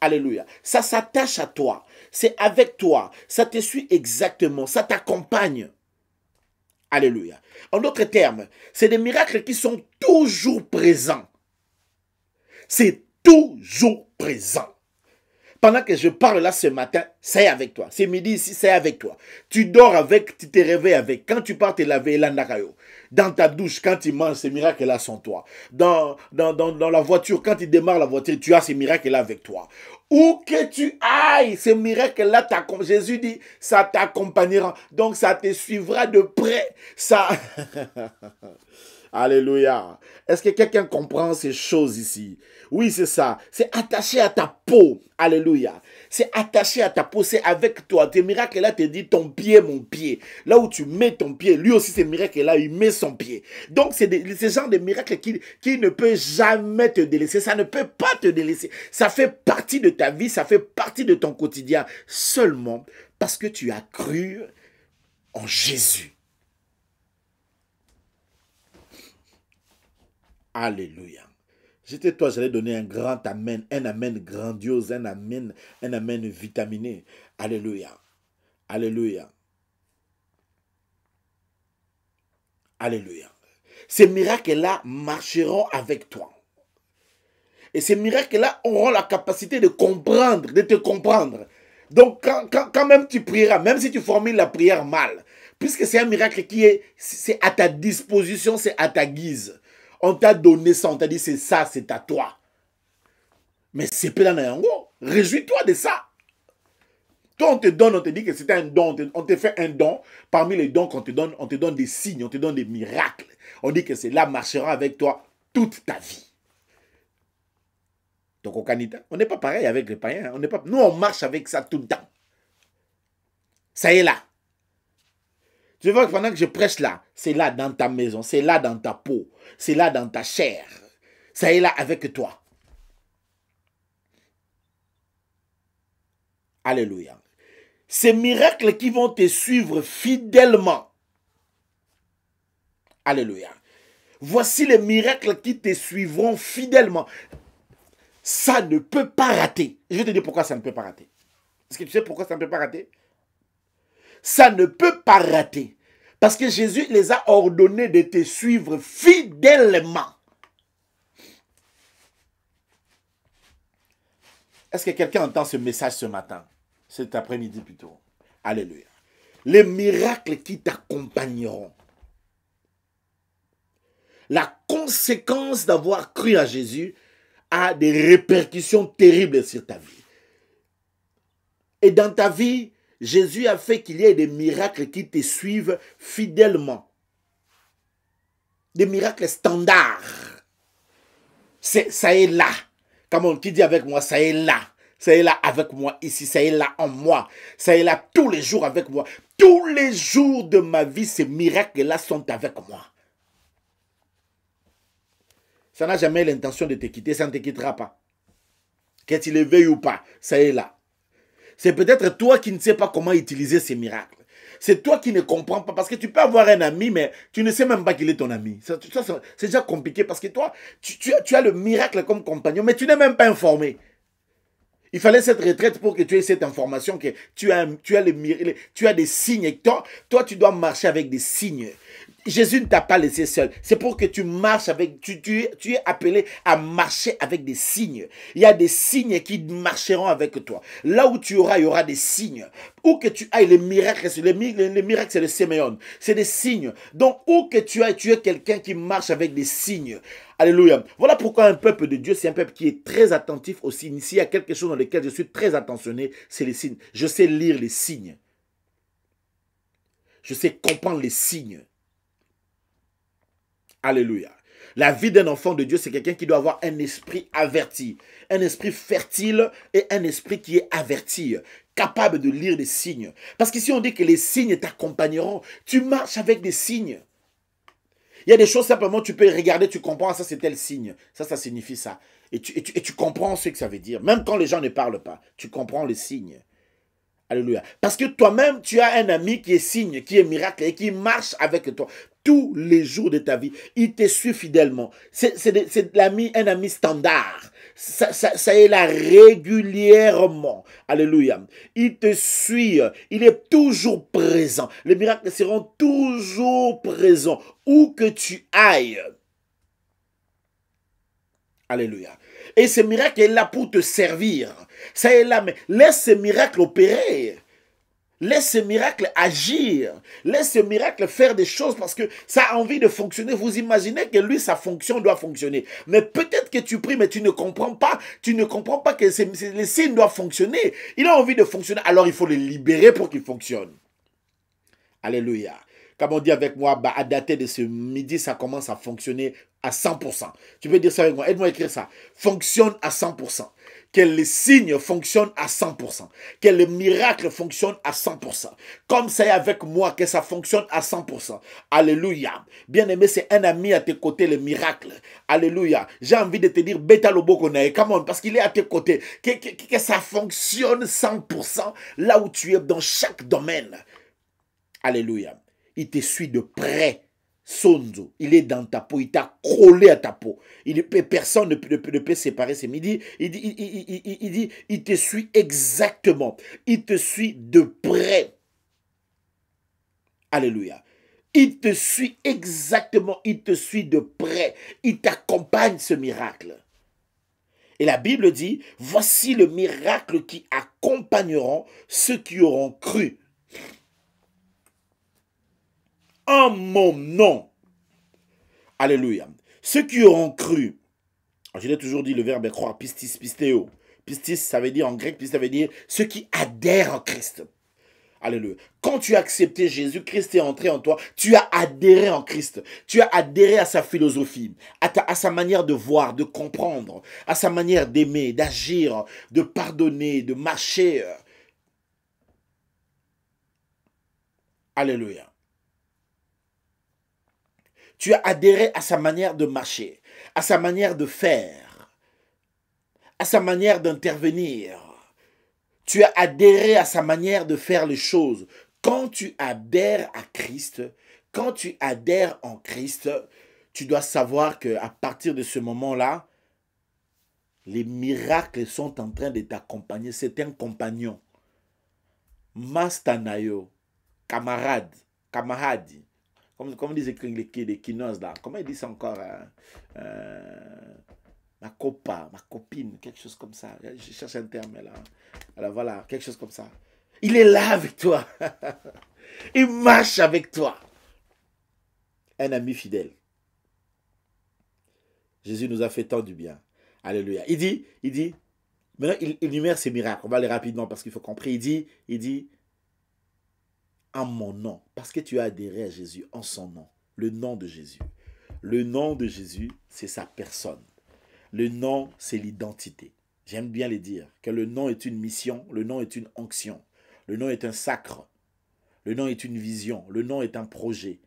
Alléluia. Ça s'attache à toi. C'est avec toi. Ça te suit exactement. Ça t'accompagne. Alléluia. En d'autres termes, c'est des miracles qui sont toujours présents. C'est toujours présent pendant que je parle là ce matin, c'est avec toi. C'est midi ici, c'est avec toi. Tu dors avec, tu te réveilles avec. Quand tu pars te laver, là Dans ta douche, quand tu manges, ces miracles-là sont toi. Dans, dans, dans, la voiture, quand tu démarres la voiture, tu as ces miracles-là avec toi. Où que tu ailles, ces miracles-là, Jésus dit, ça t'accompagnera. Donc, ça te suivra de près. Ça... Alléluia. Est-ce que quelqu'un comprend ces choses ici Oui, c'est ça. C'est attaché à ta peau. Alléluia. C'est attaché à ta peau, c'est avec toi. Tes miracles, là, te dit ton pied, mon pied. Là où tu mets ton pied, lui aussi, ces miracles, là, il met son pied. Donc, c'est ce genre de miracles qui, qui ne peut jamais te délaisser. Ça ne peut pas te délaisser. Ça fait partie de ta vie, ça fait partie de ton quotidien. Seulement parce que tu as cru en Jésus. Alléluia. J'étais toi, j'allais donner un grand amen, un amen grandiose, un amen, un amen vitaminé. Alléluia. Alléluia. Alléluia. Ces miracles-là marcheront avec toi. Et ces miracles-là auront la capacité de comprendre, de te comprendre. Donc quand, même tu prieras, même si tu formules la prière mal, puisque c'est un miracle qui est, c'est à ta disposition, c'est à ta guise. On t'a donné ça, on t'a dit c'est ça, c'est à toi. Mais c'est Yango. Réjouis-toi de ça. Toi, on te donne, on te dit que c'est un don, on te, fait un don. Parmi les dons qu'on te donne, on te donne des signes, on te donne des miracles. On dit que cela marchera avec toi toute ta vie. Donc, au Canada, on n'est pas pareil avec les païens. Hein. On pas, nous, on marche avec ça tout le temps. Ça y est là. Je vois que pendant que je prêche là, c'est là dans ta maison, c'est là dans ta peau, c'est là dans ta chair. Ça est là avec toi. Alléluia. Ces miracles qui vont te suivre fidèlement. Alléluia. Voici les miracles qui te suivront fidèlement. Ça ne peut pas rater. Je vais te dire pourquoi ça ne peut pas rater. Est-ce que tu sais pourquoi ça ne peut pas rater Ça ne peut pas rater. Parce que Jésus les a ordonnés de te suivre fidèlement. Est-ce que quelqu'un entend ce message ce matin Cet après-midi plutôt. Alléluia. Les miracles qui t'accompagneront. La conséquence d'avoir cru à Jésus a des répercussions terribles sur ta vie. Et dans ta vie, Jésus a fait qu'il y ait des miracles qui te suivent fidèlement. Des miracles standards. C'est, ça est là. Comme on dit avec moi, ça est là. Ça est là avec moi ici, ça est là en moi. Ça est là tous les jours avec moi. Tous les jours de ma vie, ces miracles-là sont avec moi. Ça n'a jamais l'intention de te quitter, ça ne te quittera pas. Que tu les ou pas, ça est là c'est peut-être toi qui ne sais pas comment utiliser ces miracles. C'est toi qui ne comprends pas parce que tu peux avoir un ami, mais tu ne sais même pas qu'il est ton ami. c'est déjà compliqué parce que toi, tu, as, le miracle comme compagnon, mais tu n'es même pas informé. Il fallait cette retraite pour que tu aies cette information que tu as, tu as, tu as des signes. Toi, toi, tu dois marcher avec des signes. Jésus ne t'a pas laissé seul. C'est pour que tu marches avec, tu, tu, es appelé à marcher avec des signes. Il y a des signes qui marcheront avec toi. Là où tu auras, il y aura des signes. Où que tu ailles, les miracles, les, les miracles, c'est le séméon. C'est des signes. Donc, où que tu ailles, tu es quelqu'un qui marche avec des signes. Alléluia. Voilà pourquoi un peuple de Dieu, c'est un peuple qui est très attentif aux signes. S'il y a quelque chose dans lequel je suis très attentionné, c'est les signes. Je sais lire les signes. Je sais comprendre les signes. Alléluia. La vie d'un enfant de Dieu, c'est quelqu'un qui doit avoir un esprit averti, un esprit fertile et un esprit qui est averti, capable de lire des signes. Parce qu'ici, on dit que les signes t'accompagneront. Tu marches avec des signes. Il y a des choses simplement, tu peux regarder, tu comprends, ah, ça c'est tel signe, ça, ça signifie ça. Et tu, et tu comprends ce que ça veut dire. Même quand les gens ne parlent pas, tu comprends les signes. Alléluia. Parce que toi-même, tu as un ami qui est signe, qui est miracle et qui marche avec toi tous les jours de ta vie. Il te suit fidèlement. C'est l'ami, un ami standard. Ça, ça, est là régulièrement. Alléluia. Il te suit. Il est toujours présent. Les miracles seront toujours présents où que tu ailles. Alléluia. Et ce miracle est là pour te servir. Ça est là, mais laisse ce miracle opérer. Laisse ce miracle agir. Laisse ce miracle faire des choses parce que ça a envie de fonctionner. Vous imaginez que lui, sa fonction doit fonctionner. Mais peut-être que tu pries, mais tu ne comprends pas. Tu ne comprends pas que les signes doivent fonctionner. Il a envie de fonctionner. Alors il faut le libérer pour qu'il fonctionne. Alléluia. Comme on dit avec moi, bah, à dater de ce midi, ça commence à fonctionner à 100%. Tu peux dire ça avec moi, aide-moi à écrire ça. Fonctionne à 100%. Que les signes fonctionnent à 100%. Que les miracles fonctionnent à 100%. Comme ça avec moi, que ça fonctionne à 100%. Alléluia. Bien-aimé, c'est un ami à tes côtés, le miracle. Alléluia. J'ai envie de te dire, bêta lobo parce qu'il est à tes côtés. que ça fonctionne 100% là où tu es, dans chaque domaine. Alléluia il te suit de près. Sonzo, il est dans ta peau, il t'a collé à ta peau. Il, personne ne, peut séparer ses midis. il, dit, il te suit exactement. Il te suit de près. Alléluia. Il te suit exactement, il te suit de près. Il t'accompagne ce miracle. Et la Bible dit, voici le miracle qui accompagneront ceux qui auront cru en mon nom. Alléluia. Ceux qui auront cru, je l'ai toujours dit, le verbe est croire, pistis, pisteo. Pistis, ça veut dire en grec, pistis, ça veut dire ceux qui adhèrent en Christ. Alléluia. Quand tu as accepté Jésus, Christ est entré en toi. Tu as adhéré en Christ. Tu as adhéré à sa philosophie, à, à sa manière de voir, de comprendre, à sa manière d'aimer, d'agir, de pardonner, de marcher. Alléluia. Tu as adhéré à sa manière de marcher, à sa manière de faire, à sa manière d'intervenir. Tu as adhéré à sa manière de faire les choses. Quand tu adhères à Christ, quand tu adhères en Christ, tu dois savoir que à partir de ce moment-là, les miracles sont en train de t'accompagner. C'est un compagnon. Mastanayo, camarade, camarade. Comme, disent les, les kinos là. Comment ils disent encore hein, euh, Ma copa, ma copine, quelque chose comme ça. Je cherche un terme là. Alors voilà, quelque chose comme ça. Il est là avec toi. Il marche avec toi. Un ami fidèle. Jésus nous a fait tant du bien. Alléluia. Il dit, il dit, maintenant il énumère ses miracles. On va aller rapidement parce qu'il faut comprendre. Il dit, il dit, en mon nom, parce que tu as adhéré à Jésus en son nom, le nom de Jésus. Le nom de Jésus, c'est sa personne. Le nom, c'est l'identité. J'aime bien les dire, que le nom est une mission, le nom est une onction, le nom est un sacre, le nom est une vision, le nom est un projet.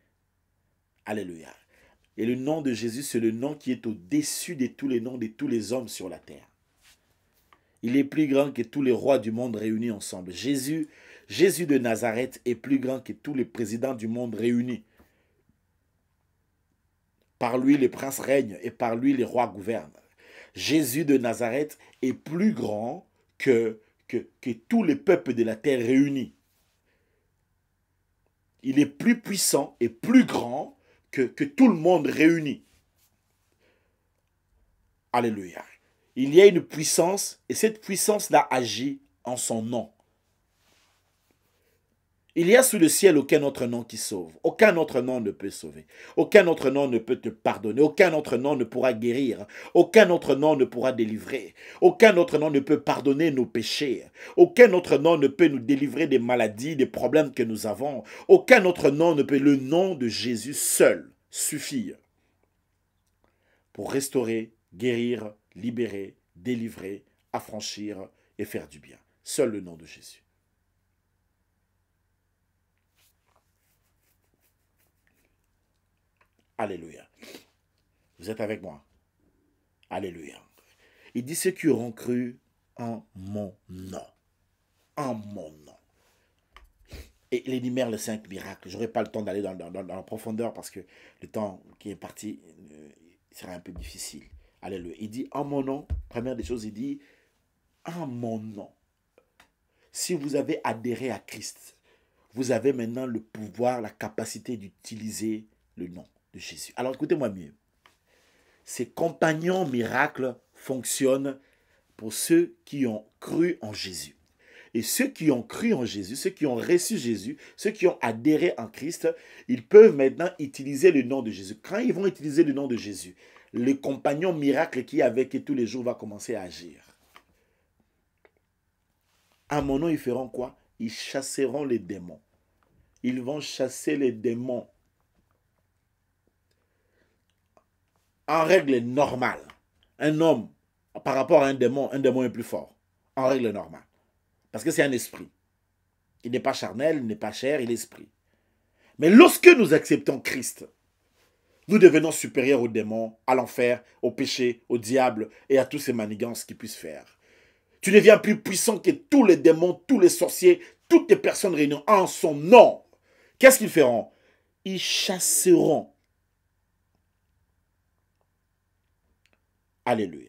Alléluia. Et le nom de Jésus, c'est le nom qui est au-dessus de tous les noms de tous les hommes sur la terre. Il est plus grand que tous les rois du monde réunis ensemble. Jésus, Jésus de Nazareth est plus grand que tous les présidents du monde réunis. Par lui, les princes règnent et par lui, les rois gouvernent. Jésus de Nazareth est plus grand que, que, que tous les peuples de la terre réunis. Il est plus puissant et plus grand que, que tout le monde réuni. Alléluia. Il y a une puissance et cette puissance-là agi en son nom. Il n'y a sous le ciel aucun autre nom qui sauve. Aucun autre nom ne peut sauver. Aucun autre nom ne peut te pardonner. Aucun autre nom ne pourra guérir. Aucun autre nom ne pourra délivrer. Aucun autre nom ne peut pardonner nos péchés. Aucun autre nom ne peut nous délivrer des maladies, des problèmes que nous avons. Aucun autre nom ne peut. Le nom de Jésus seul suffit pour restaurer, guérir, libérer, délivrer, affranchir et faire du bien. Seul le nom de Jésus. Alléluia. Vous êtes avec moi. Alléluia. Il dit ceux qui auront cru en mon nom. En mon nom. Et il énumère les cinq miracles. Je n'aurai pas le temps d'aller dans, la profondeur parce que le temps qui est parti euh, sera un peu difficile. Alléluia. Il dit en mon nom, première des choses, il dit en mon nom. Si vous avez adhéré à Christ, vous avez maintenant le pouvoir, la capacité d'utiliser le nom. Alors écoutez-moi mieux. ces compagnons miracles fonctionnent pour ceux qui ont cru en Jésus. Et ceux qui ont cru en Jésus, ceux qui ont reçu Jésus, ceux qui ont adhéré en Christ, ils peuvent maintenant utiliser le nom de Jésus. Quand ils vont utiliser le nom de Jésus, le compagnon miracle qui est avec eux tous les jours va commencer à agir. À mon nom, ils feront quoi Ils chasseront les démons. Ils vont chasser les démons. en règle normale, un homme par rapport à un démon, un démon est plus fort, en règle normale. Parce que c'est un esprit. Il n'est pas charnel, il n'est pas cher, il est esprit. Mais lorsque nous acceptons Christ, nous devenons supérieurs aux démons, à l'enfer, au péché, au diable et à tous ces manigances qu'ils puissent faire. Tu deviens plus puissant que tous les démons, tous les sorciers, toutes les personnes réunies en son nom. Qu'est-ce qu'ils feront Ils chasseront Alléluia.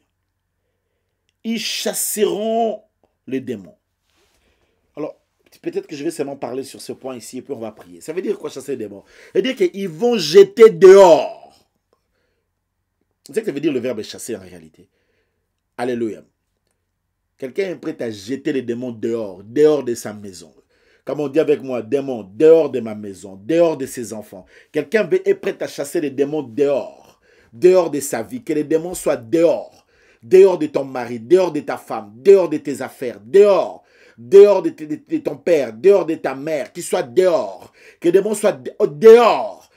Ils chasseront les démons. Alors, peut-être que je vais seulement parler sur ce point ici et puis on va prier. Ça veut dire quoi chasser les démons Ça veut dire qu'ils vont jeter dehors. Vous savez que ça veut dire le verbe chasser en réalité. Alléluia. Quelqu'un est prêt à jeter les démons dehors, dehors de sa maison. Comme on dit avec moi, démons dehors de ma maison, dehors de ses enfants. Quelqu'un est prêt à chasser les démons dehors dehors de sa vie, que les démons soient dehors, dehors de ton mari, dehors de ta femme, dehors de tes affaires, dehors, dehors de, ton père, dehors de ta mère, qu'ils soient dehors, que les démons soient dehors.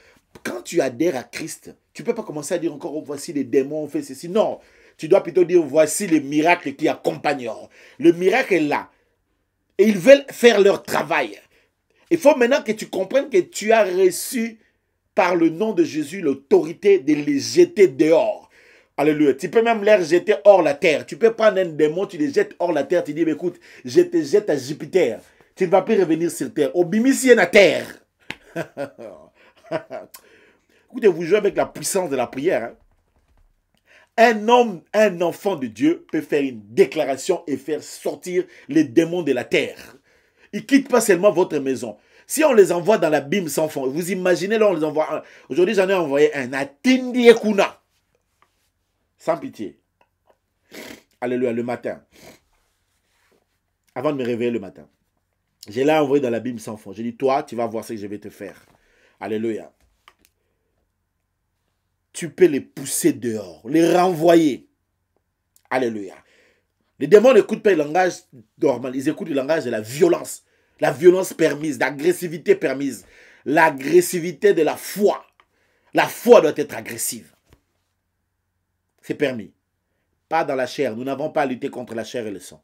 Quand tu adhères à Christ, tu ne peux pas commencer à dire encore, oh, voici les démons ont fait ceci. Non, tu dois plutôt dire, voici les miracles qui accompagnent. Le miracle est là. Et ils veulent faire leur travail. Il faut maintenant que tu comprennes que tu as reçu par le nom de Jésus l'autorité de les jeter dehors. Alléluia. Tu peux même les jeter hors la terre. Tu peux prendre un démon, tu les jettes hors la terre. Tu dis, écoute, je te jette à Jupiter. Tu ne vas plus revenir sur terre. Obimissien à terre. Écoutez, vous jouez avec la puissance de la prière. Hein. Un homme, un enfant de Dieu peut faire une déclaration et faire sortir les démons de la terre. Il ne quitte pas seulement votre maison. Si on les envoie dans l'abîme sans fond, vous imaginez là, on les envoie Aujourd'hui, j'en ai envoyé un à Tindiekuna. Sans pitié. Alléluia, le matin. Avant de me réveiller le matin. J'ai là envoyé dans l'abîme sans fond. J'ai dit, toi, tu vas voir ce que je vais te faire. Alléluia. Tu peux les pousser dehors, les renvoyer. Alléluia. Les démons n'écoutent pas le langage normal, ils écoutent le langage de la violence. La violence permise, l'agressivité permise, l'agressivité de la foi. La foi doit être agressive. C'est permis. Pas dans la chair. Nous n'avons pas à lutter contre la chair et le sang.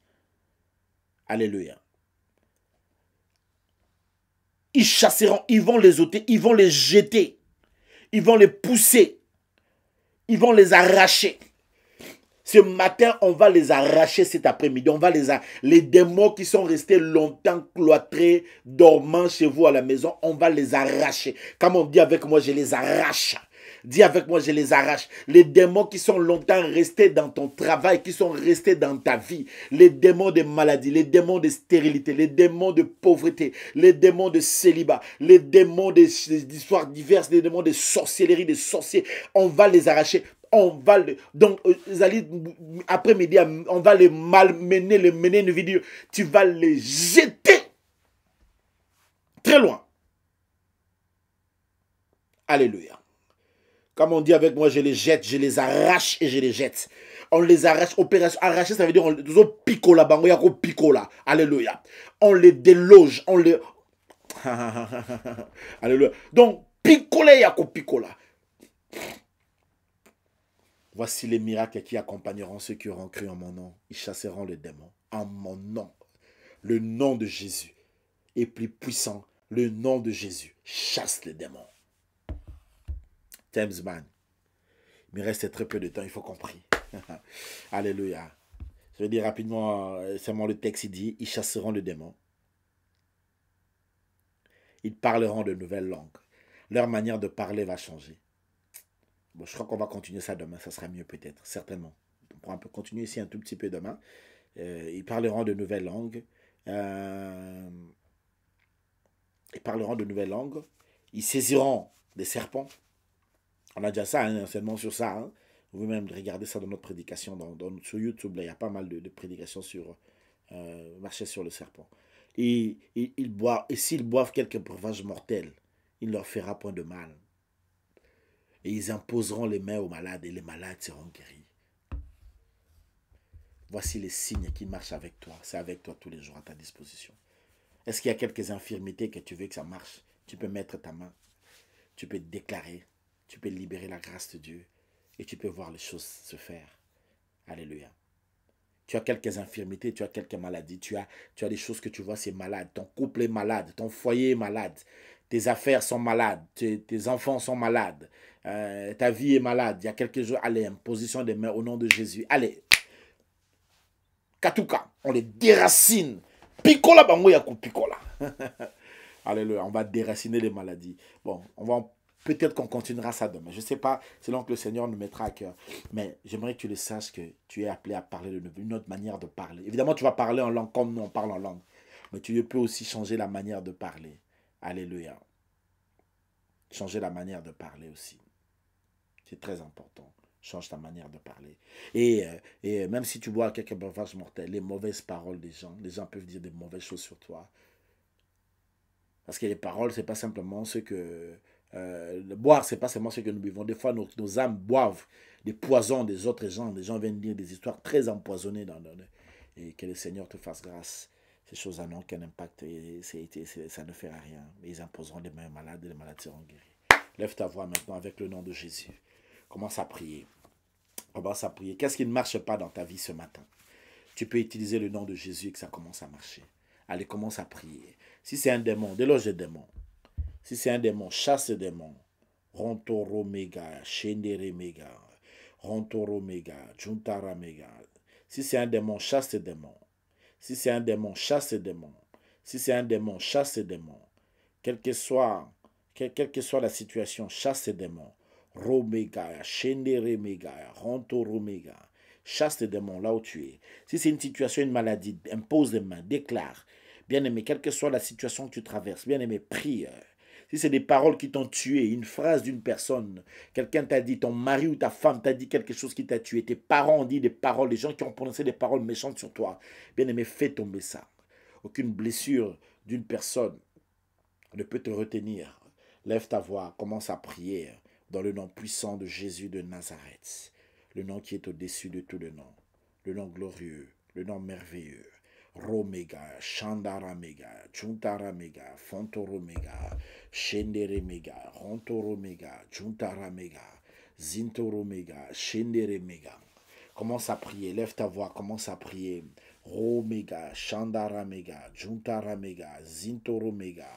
Alléluia. Ils chasseront, ils vont les ôter, ils vont les jeter, ils vont les pousser, ils vont les arracher. Ce matin, on va les arracher cet après-midi. On va les les démons qui sont restés longtemps cloîtrés, dormant chez vous à la maison, on va les arracher. Comme on dit avec moi, je les arrache. Dis avec moi, je les arrache. Les démons qui sont longtemps restés dans ton travail, qui sont restés dans ta vie. Les démons de maladies, les démons de stérilité, les démons de pauvreté, les démons de célibat, les démons d'histoires diverses, les démons de sorcellerie, des sorciers. On va les arracher on va les... Donc, euh, Zali après midi on va les malmener, les mener une vidéo. Tu vas les jeter très loin. Alléluia. Comme on dit avec moi, je les jette, je les arrache et je les jette. On les arrache, opération arracher, ça veut dire on les bango Alléluia. On les déloge, on les. Alléluia. Donc, picoler yako pico Voici les miracles qui accompagneront ceux qui auront cru en mon nom. Ils chasseront le démon en mon nom. Le nom de Jésus Et plus puissant. Le nom de Jésus chasse les démons. Thamesman. Il me reste très peu de temps, il faut comprendre. Alléluia. Je vais dire rapidement, euh, seulement le texte, dit, ils chasseront le démon. Ils parleront de nouvelles langues. Leur manière de parler va changer. Bon, je crois qu'on va continuer ça demain, ça sera mieux peut-être, certainement. On peut un peu continuer ici un tout petit peu demain. Euh, ils parleront de nouvelles langues. Euh, ils parleront de nouvelles langues. Ils saisiront des serpents. On a déjà ça, un hein, enseignement sur ça. Hein. Vous pouvez même regarder ça dans notre prédication, sur YouTube. il y a pas mal de, prédications sur euh, marcher sur le serpent. Et, et s'ils boivent quelques breuvages mortels, il ne leur fera point de mal. Et ils imposeront les mains aux malades et les malades seront guéris. Voici les signes qui marchent avec toi. C'est avec toi tous les jours à ta disposition. Est-ce qu'il y a quelques infirmités que tu veux que ça marche Tu peux mettre ta main. Tu peux déclarer. Tu peux libérer la grâce de Dieu. Et tu peux voir les choses se faire. Alléluia. Tu as quelques infirmités, tu as quelques maladies, tu as, tu as des choses que tu vois, c'est malade. Ton couple est malade, ton foyer est malade tes affaires sont malades, tes, enfants sont malades, euh, ta vie est malade, il y a quelques jours, allez, hein, position des mains au nom de Jésus, allez. katouka, on les déracine. Picola bango coup picola. Alléluia, on va déraciner les maladies. Bon, on va peut-être qu'on continuera ça demain. Je ne sais pas, selon que le Seigneur nous mettra à cœur. Mais j'aimerais que tu le saches que tu es appelé à parler d'une autre manière de parler. Évidemment, tu vas parler en langue comme nous, on parle en langue. Mais tu peux aussi changer la manière de parler. Alléluia. Changez la manière de parler aussi. C'est très important. Change ta manière de parler. Et, euh, et euh, même si tu bois quelques breuvages mortels, les mauvaises paroles des gens, les gens peuvent dire des mauvaises choses sur toi. Parce que les paroles, ce n'est pas simplement ce que. Boire, euh, ce boire, c'est pas seulement ce que nous buvons. Des fois, nos, âmes boivent des poisons des autres gens. Les gens viennent dire des histoires très empoisonnées. et que le Seigneur te fasse grâce ces choses-là n'ont aucun impact et ça ne fait rien. Mais ils imposeront des mains malades et les malades seront guéris. Lève ta voix maintenant avec le nom de Jésus. Commence à prier. Commence à prier. Qu'est-ce qui ne marche pas dans ta vie ce matin Tu peux utiliser le nom de Jésus et que ça commence à marcher. Allez, commence à prier. Si c'est un démon, déloge le démon. Si c'est un démon, chasse le démon. Rontoro mega, shendere mega, rontoro mega, juntara mega. Si c'est un démon, chasse le démon. Si c'est un démon, chasse les démons. Si c'est un démon, chasse les démon. Quelle que soit, quelle, que soit la situation, chasse les démons. Romegaya, Chasse les démons là où tu es. Si c'est une situation, une maladie, impose des mains, déclare. Bien aimé, quelle que soit la situation que tu traverses, bien aimé, prie si c'est des paroles qui t'ont tué, une phrase d'une personne, quelqu'un t'a dit, ton mari ou ta femme t'a dit quelque chose qui t'a tué, tes parents ont dit des paroles, des gens qui ont prononcé des paroles méchantes sur toi, bien aimé, fais tomber ça. Aucune blessure d'une personne ne peut te retenir. Lève ta voix, commence à prier dans le nom puissant de Jésus de Nazareth, le nom qui est au-dessus de tout le nom, le nom glorieux, le nom merveilleux. Romega, Chandaramega, mega Fontoromega, Shenderemega, Hontoromega, mega Zintoromega, Shenderemega. Commence à prier, lève ta voix, commence à prier. Romega, Chandaramega, Juntaramega, Zintoromega,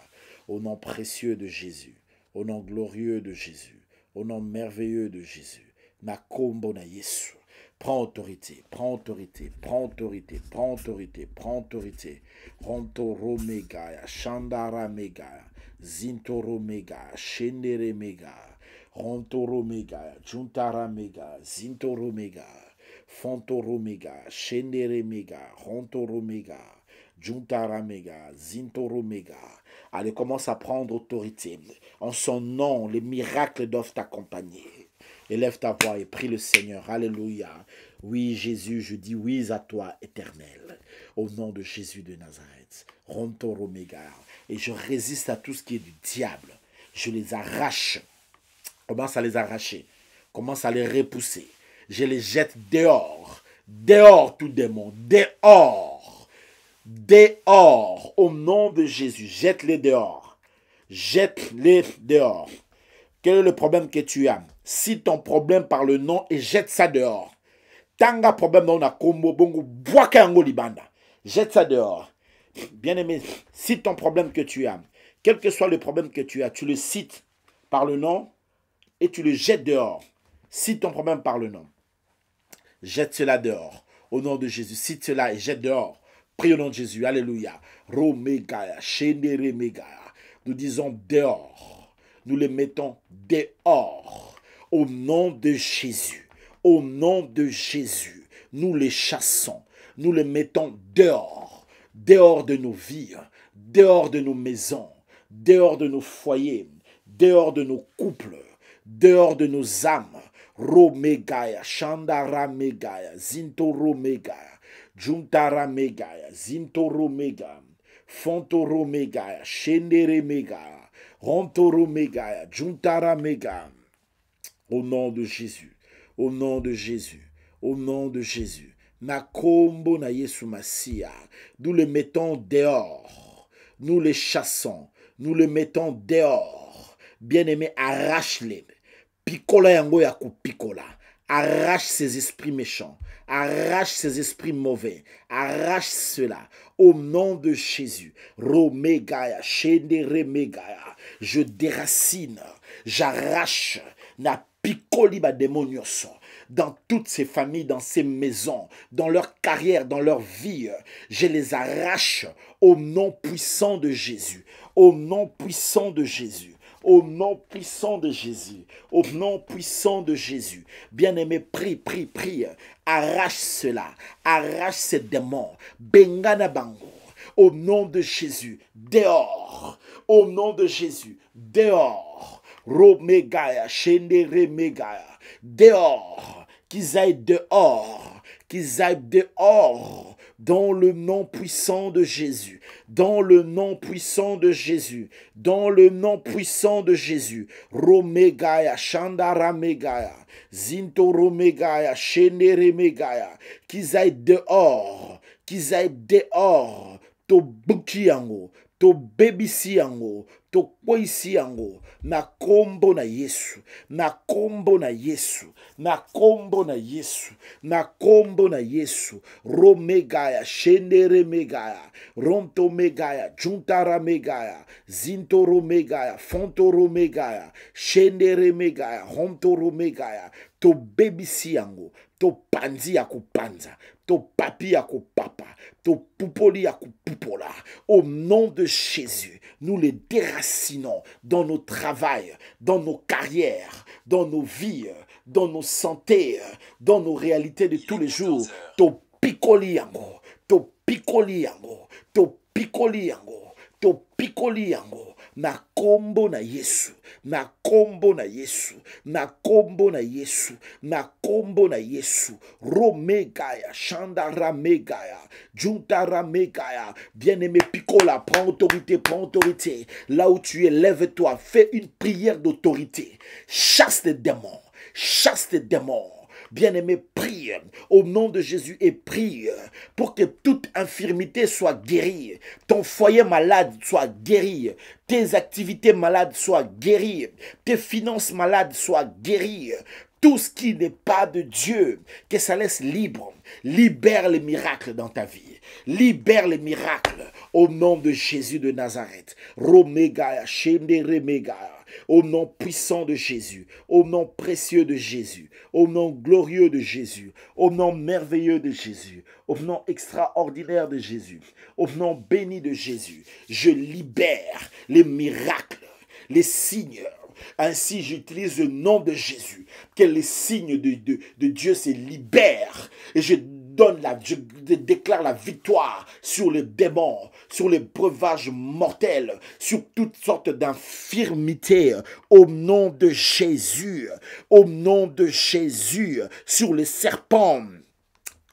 au nom précieux de Jésus, au nom glorieux de Jésus, au nom merveilleux de Jésus. Nakombo Yesu. Prends autorité, prends autorité, prends autorité, prends autorité, prends autorité. Rontoro Megaya, Chandara Megaya, Zintoro Megaya, Shendere Omega, Juntara Omega, Zintoro Megaya, Fontoro Juntara Mega, Allez, commence à prendre autorité. En son nom, les miracles doivent t'accompagner. Élève ta voix et prie le Seigneur. Alléluia. Oui, Jésus, je dis oui à toi, éternel. Au nom de Jésus de Nazareth. Rontor Romega. Et je résiste à tout ce qui est du diable. Je les arrache. Commence à les arracher. Commence à les repousser. Je les jette dehors. Dehors tout démon. Dehors. Dehors. Au nom de Jésus. Jette-les dehors. Jette-les dehors. Quel est le problème que tu as cite ton problème par le nom et jette ça dehors. Tanga problème dans la combo bongo Jette ça dehors. Bien aimé, cite ton problème que tu as. Quel que soit le problème que tu as, tu le cites par le nom et tu le jettes dehors. Cite ton problème par le nom. Jette cela dehors. Au nom de Jésus, cite cela et jette dehors. Prie au nom de Jésus. Alléluia. Nous disons dehors. Nous le mettons dehors au nom de Jésus, au nom de Jésus, nous les chassons, nous les mettons dehors, dehors de nos vies, dehors de nos maisons, dehors de nos foyers, dehors de nos couples, dehors de nos âmes. Romegaya, Shandara zinto Zintoro Juntara Megaya, Zintoro Megaya, Megaya, Shendere Juntara au nom de Jésus. Au nom de Jésus. Au nom de Jésus. Nakombo Nous le mettons dehors. Nous les chassons. Nous le mettons dehors. Bien-aimé, arrache-les. Picola yango picola. Arrache ces esprits méchants. Arrache ces esprits mauvais. Arrache cela. Au nom de Jésus. Romegaya, Je déracine. J'arrache. N'a Piccoli démonios dans toutes ces familles, dans ces maisons, dans leur carrière, dans leur vie. Je les arrache au nom puissant de Jésus. Au nom puissant de Jésus. Au nom puissant de Jésus. Au nom puissant de Jésus. Bien-aimé, prie, prie, prie. Arrache cela. Arrache ces démons. Bengana Au nom de Jésus. Dehors. Au nom de Jésus. Dehors Romegaya, Shenere Megaya Dehors, qu'ils aillent dehors, qu'ils aillent dehors, dans le nom puissant de Jésus, dans le nom puissant de Jésus, dans le nom puissant de Jésus. Romegaya, Megaya Zinto Romegaya, Megaya, qu'ils aillent dehors, qu'ils aillent dehors, to bukiango, to to na kombo na yesu na kombo na yesu na kombo na yesu na kombo na yesu romegaya shendere megaya romto megaya juntara megaya zintoro megaya fontoro megaya shendere megaya romtoro megaya tobebisi yango topanzi ya kopanza topapi ya kopapa Au nom de Jésus, nous les déracinons dans nos travails, dans nos carrières, dans nos vies, dans nos santé, dans nos réalités de tous les jours. To to na kombo na yesu na kombo na yesu na kombo na yesu na kombo na yesu romegaya shandara ramegaya. juntara ramegaya. bien-aimé picola prends autorité prends autorité là où tu es lève-toi fais une prière d'autorité chasse les démons chasse les démons Bien-aimé, prie au nom de Jésus et prie pour que toute infirmité soit guérie, ton foyer malade soit guéri, tes activités malades soient guéries, tes finances malades soient guéries, tout ce qui n'est pas de Dieu, que ça laisse libre. Libère les miracles dans ta vie. Libère les miracles au nom de Jésus de Nazareth. Romega, au nom puissant de Jésus, au nom précieux de Jésus, au nom glorieux de Jésus, au nom merveilleux de Jésus, au nom extraordinaire de Jésus, au nom béni de Jésus, je libère les miracles, les signes, ainsi, j'utilise le nom de Jésus, que les signes de, de, de Dieu se libèrent. Et je donne la, je déclare la victoire sur les démons, sur les breuvages mortels, sur toutes sortes d'infirmités, euh, au nom de Jésus, au nom de Jésus, sur les serpents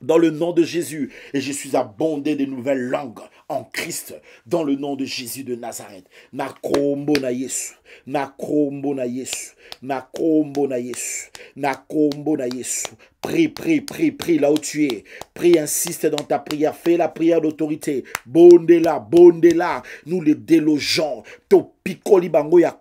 dans le nom de Jésus. Et je suis abondé de nouvelles langues en Christ, dans le nom de Jésus de Nazareth. Nakrombo na Yesu, nakrombo na Yesu, nakrombo na Yesu, nakrombo na Yesu. Prie, prie, prie, prie là où tu es. Prie, insiste dans ta prière. Fais la prière d'autorité. Bondela, bondela. Nous les délogeons. Topikoli bango ya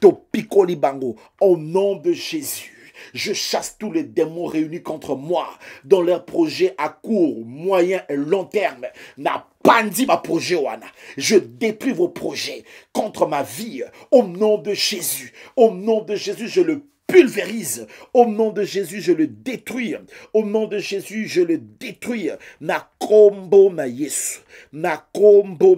Topikoli bango. Au nom de Jésus. Je chasse tous les démons réunis contre moi dans leurs projets à court, moyen et long terme. N'a je détruis vos projets contre ma vie au nom de Jésus. Au nom de Jésus, je le pulvérise. Au nom de Jésus, je le détruis. Au nom de Jésus, je le détruis. Na combo na combo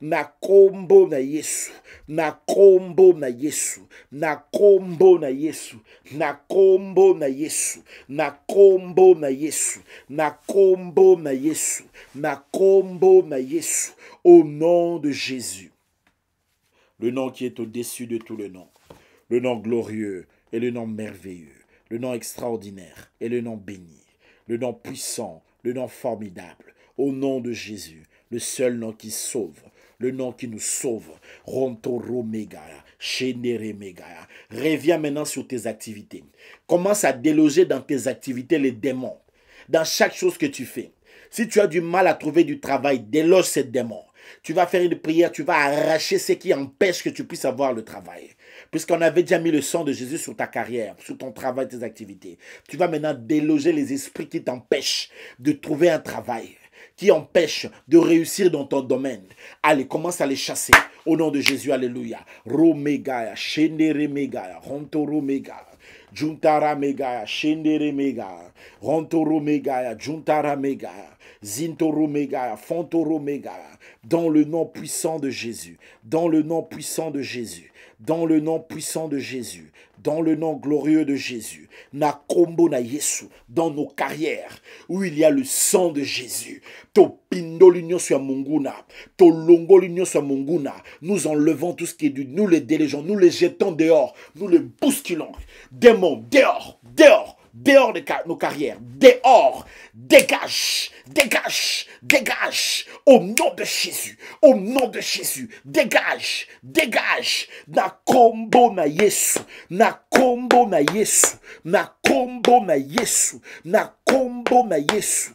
na kombo na yesu na kombo na yesu na kombo na yesu na kombo na yesu na kombo na na na na na yesu au nom de jésus le nom qui est au-dessus de tout le nom le nom glorieux et le nom merveilleux le nom extraordinaire et le nom béni le nom puissant le nom formidable au nom de jésus le seul nom qui sauve, le nom qui nous sauve. Rontoro Megaya, Mega, Reviens maintenant sur tes activités. Commence à déloger dans tes activités les démons, dans chaque chose que tu fais. Si tu as du mal à trouver du travail, déloge ces démons. Tu vas faire une prière, tu vas arracher ce qui empêche que tu puisses avoir le travail. Puisqu'on avait déjà mis le sang de Jésus sur ta carrière, sur ton travail, tes activités. Tu vas maintenant déloger les esprits qui t'empêchent de trouver un travail qui empêche de réussir dans ton domaine. Allez, commence à les chasser. Au nom de Jésus, alléluia. Romegaya, Shendere Megaya, Rontoro Juntara Juntara dans le nom puissant de Jésus, dans le nom puissant de Jésus, dans le nom puissant de Jésus, dans le nom glorieux de Jésus. Na na Yesu, dans nos carrières, où il y a le sang de Jésus. l'union munguna, l'union munguna. Nous enlevons tout ce qui est du, nous les délégeons, nous les jetons dehors, nous les bousculons. Démons, dehors, dehors dehors de nos carrières, dehors, dégage, dégage, dégage, au nom de Jésus, au nom de Jésus, dégage, dégage, na combo na Yesu, na combo na Yesu, na combo na Yesu, na combo na Yesu,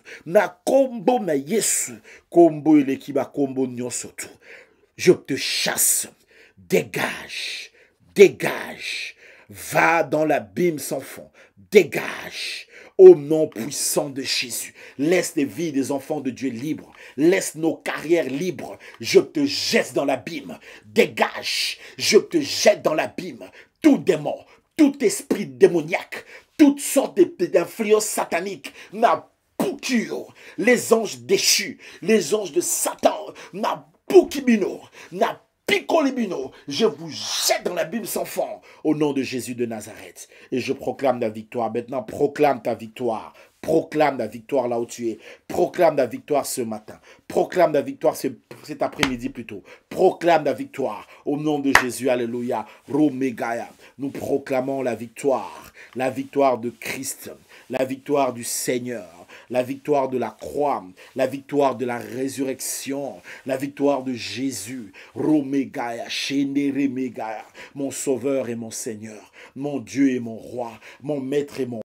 combo na combo combo surtout. Je te chasse, dégage, dégage, va dans l'abîme sans fond Dégage au nom puissant de Jésus. Laisse les vies des enfants de Dieu libres. Laisse nos carrières libres. Je te jette dans l'abîme. Dégage. Je te jette dans l'abîme. Tout démon, tout esprit démoniaque, toutes sortes d'influences sataniques pouture, Les anges déchus, les anges de Satan boukimino, ma picolibino, je vous jette dans la Bible sans fond au nom de Jésus de Nazareth. Et je proclame la victoire. Maintenant, proclame ta victoire. Proclame la victoire là où tu es. Proclame la victoire ce matin. Proclame la victoire cet après-midi plutôt. Proclame la victoire au nom de Jésus. Alléluia. Nous proclamons la victoire. La victoire de Christ. La victoire du Seigneur la victoire de la croix, la victoire de la résurrection, la victoire de Jésus. Romegaya, Cheneremegaya, mon sauveur et mon Seigneur, mon Dieu et mon roi, mon maître et mon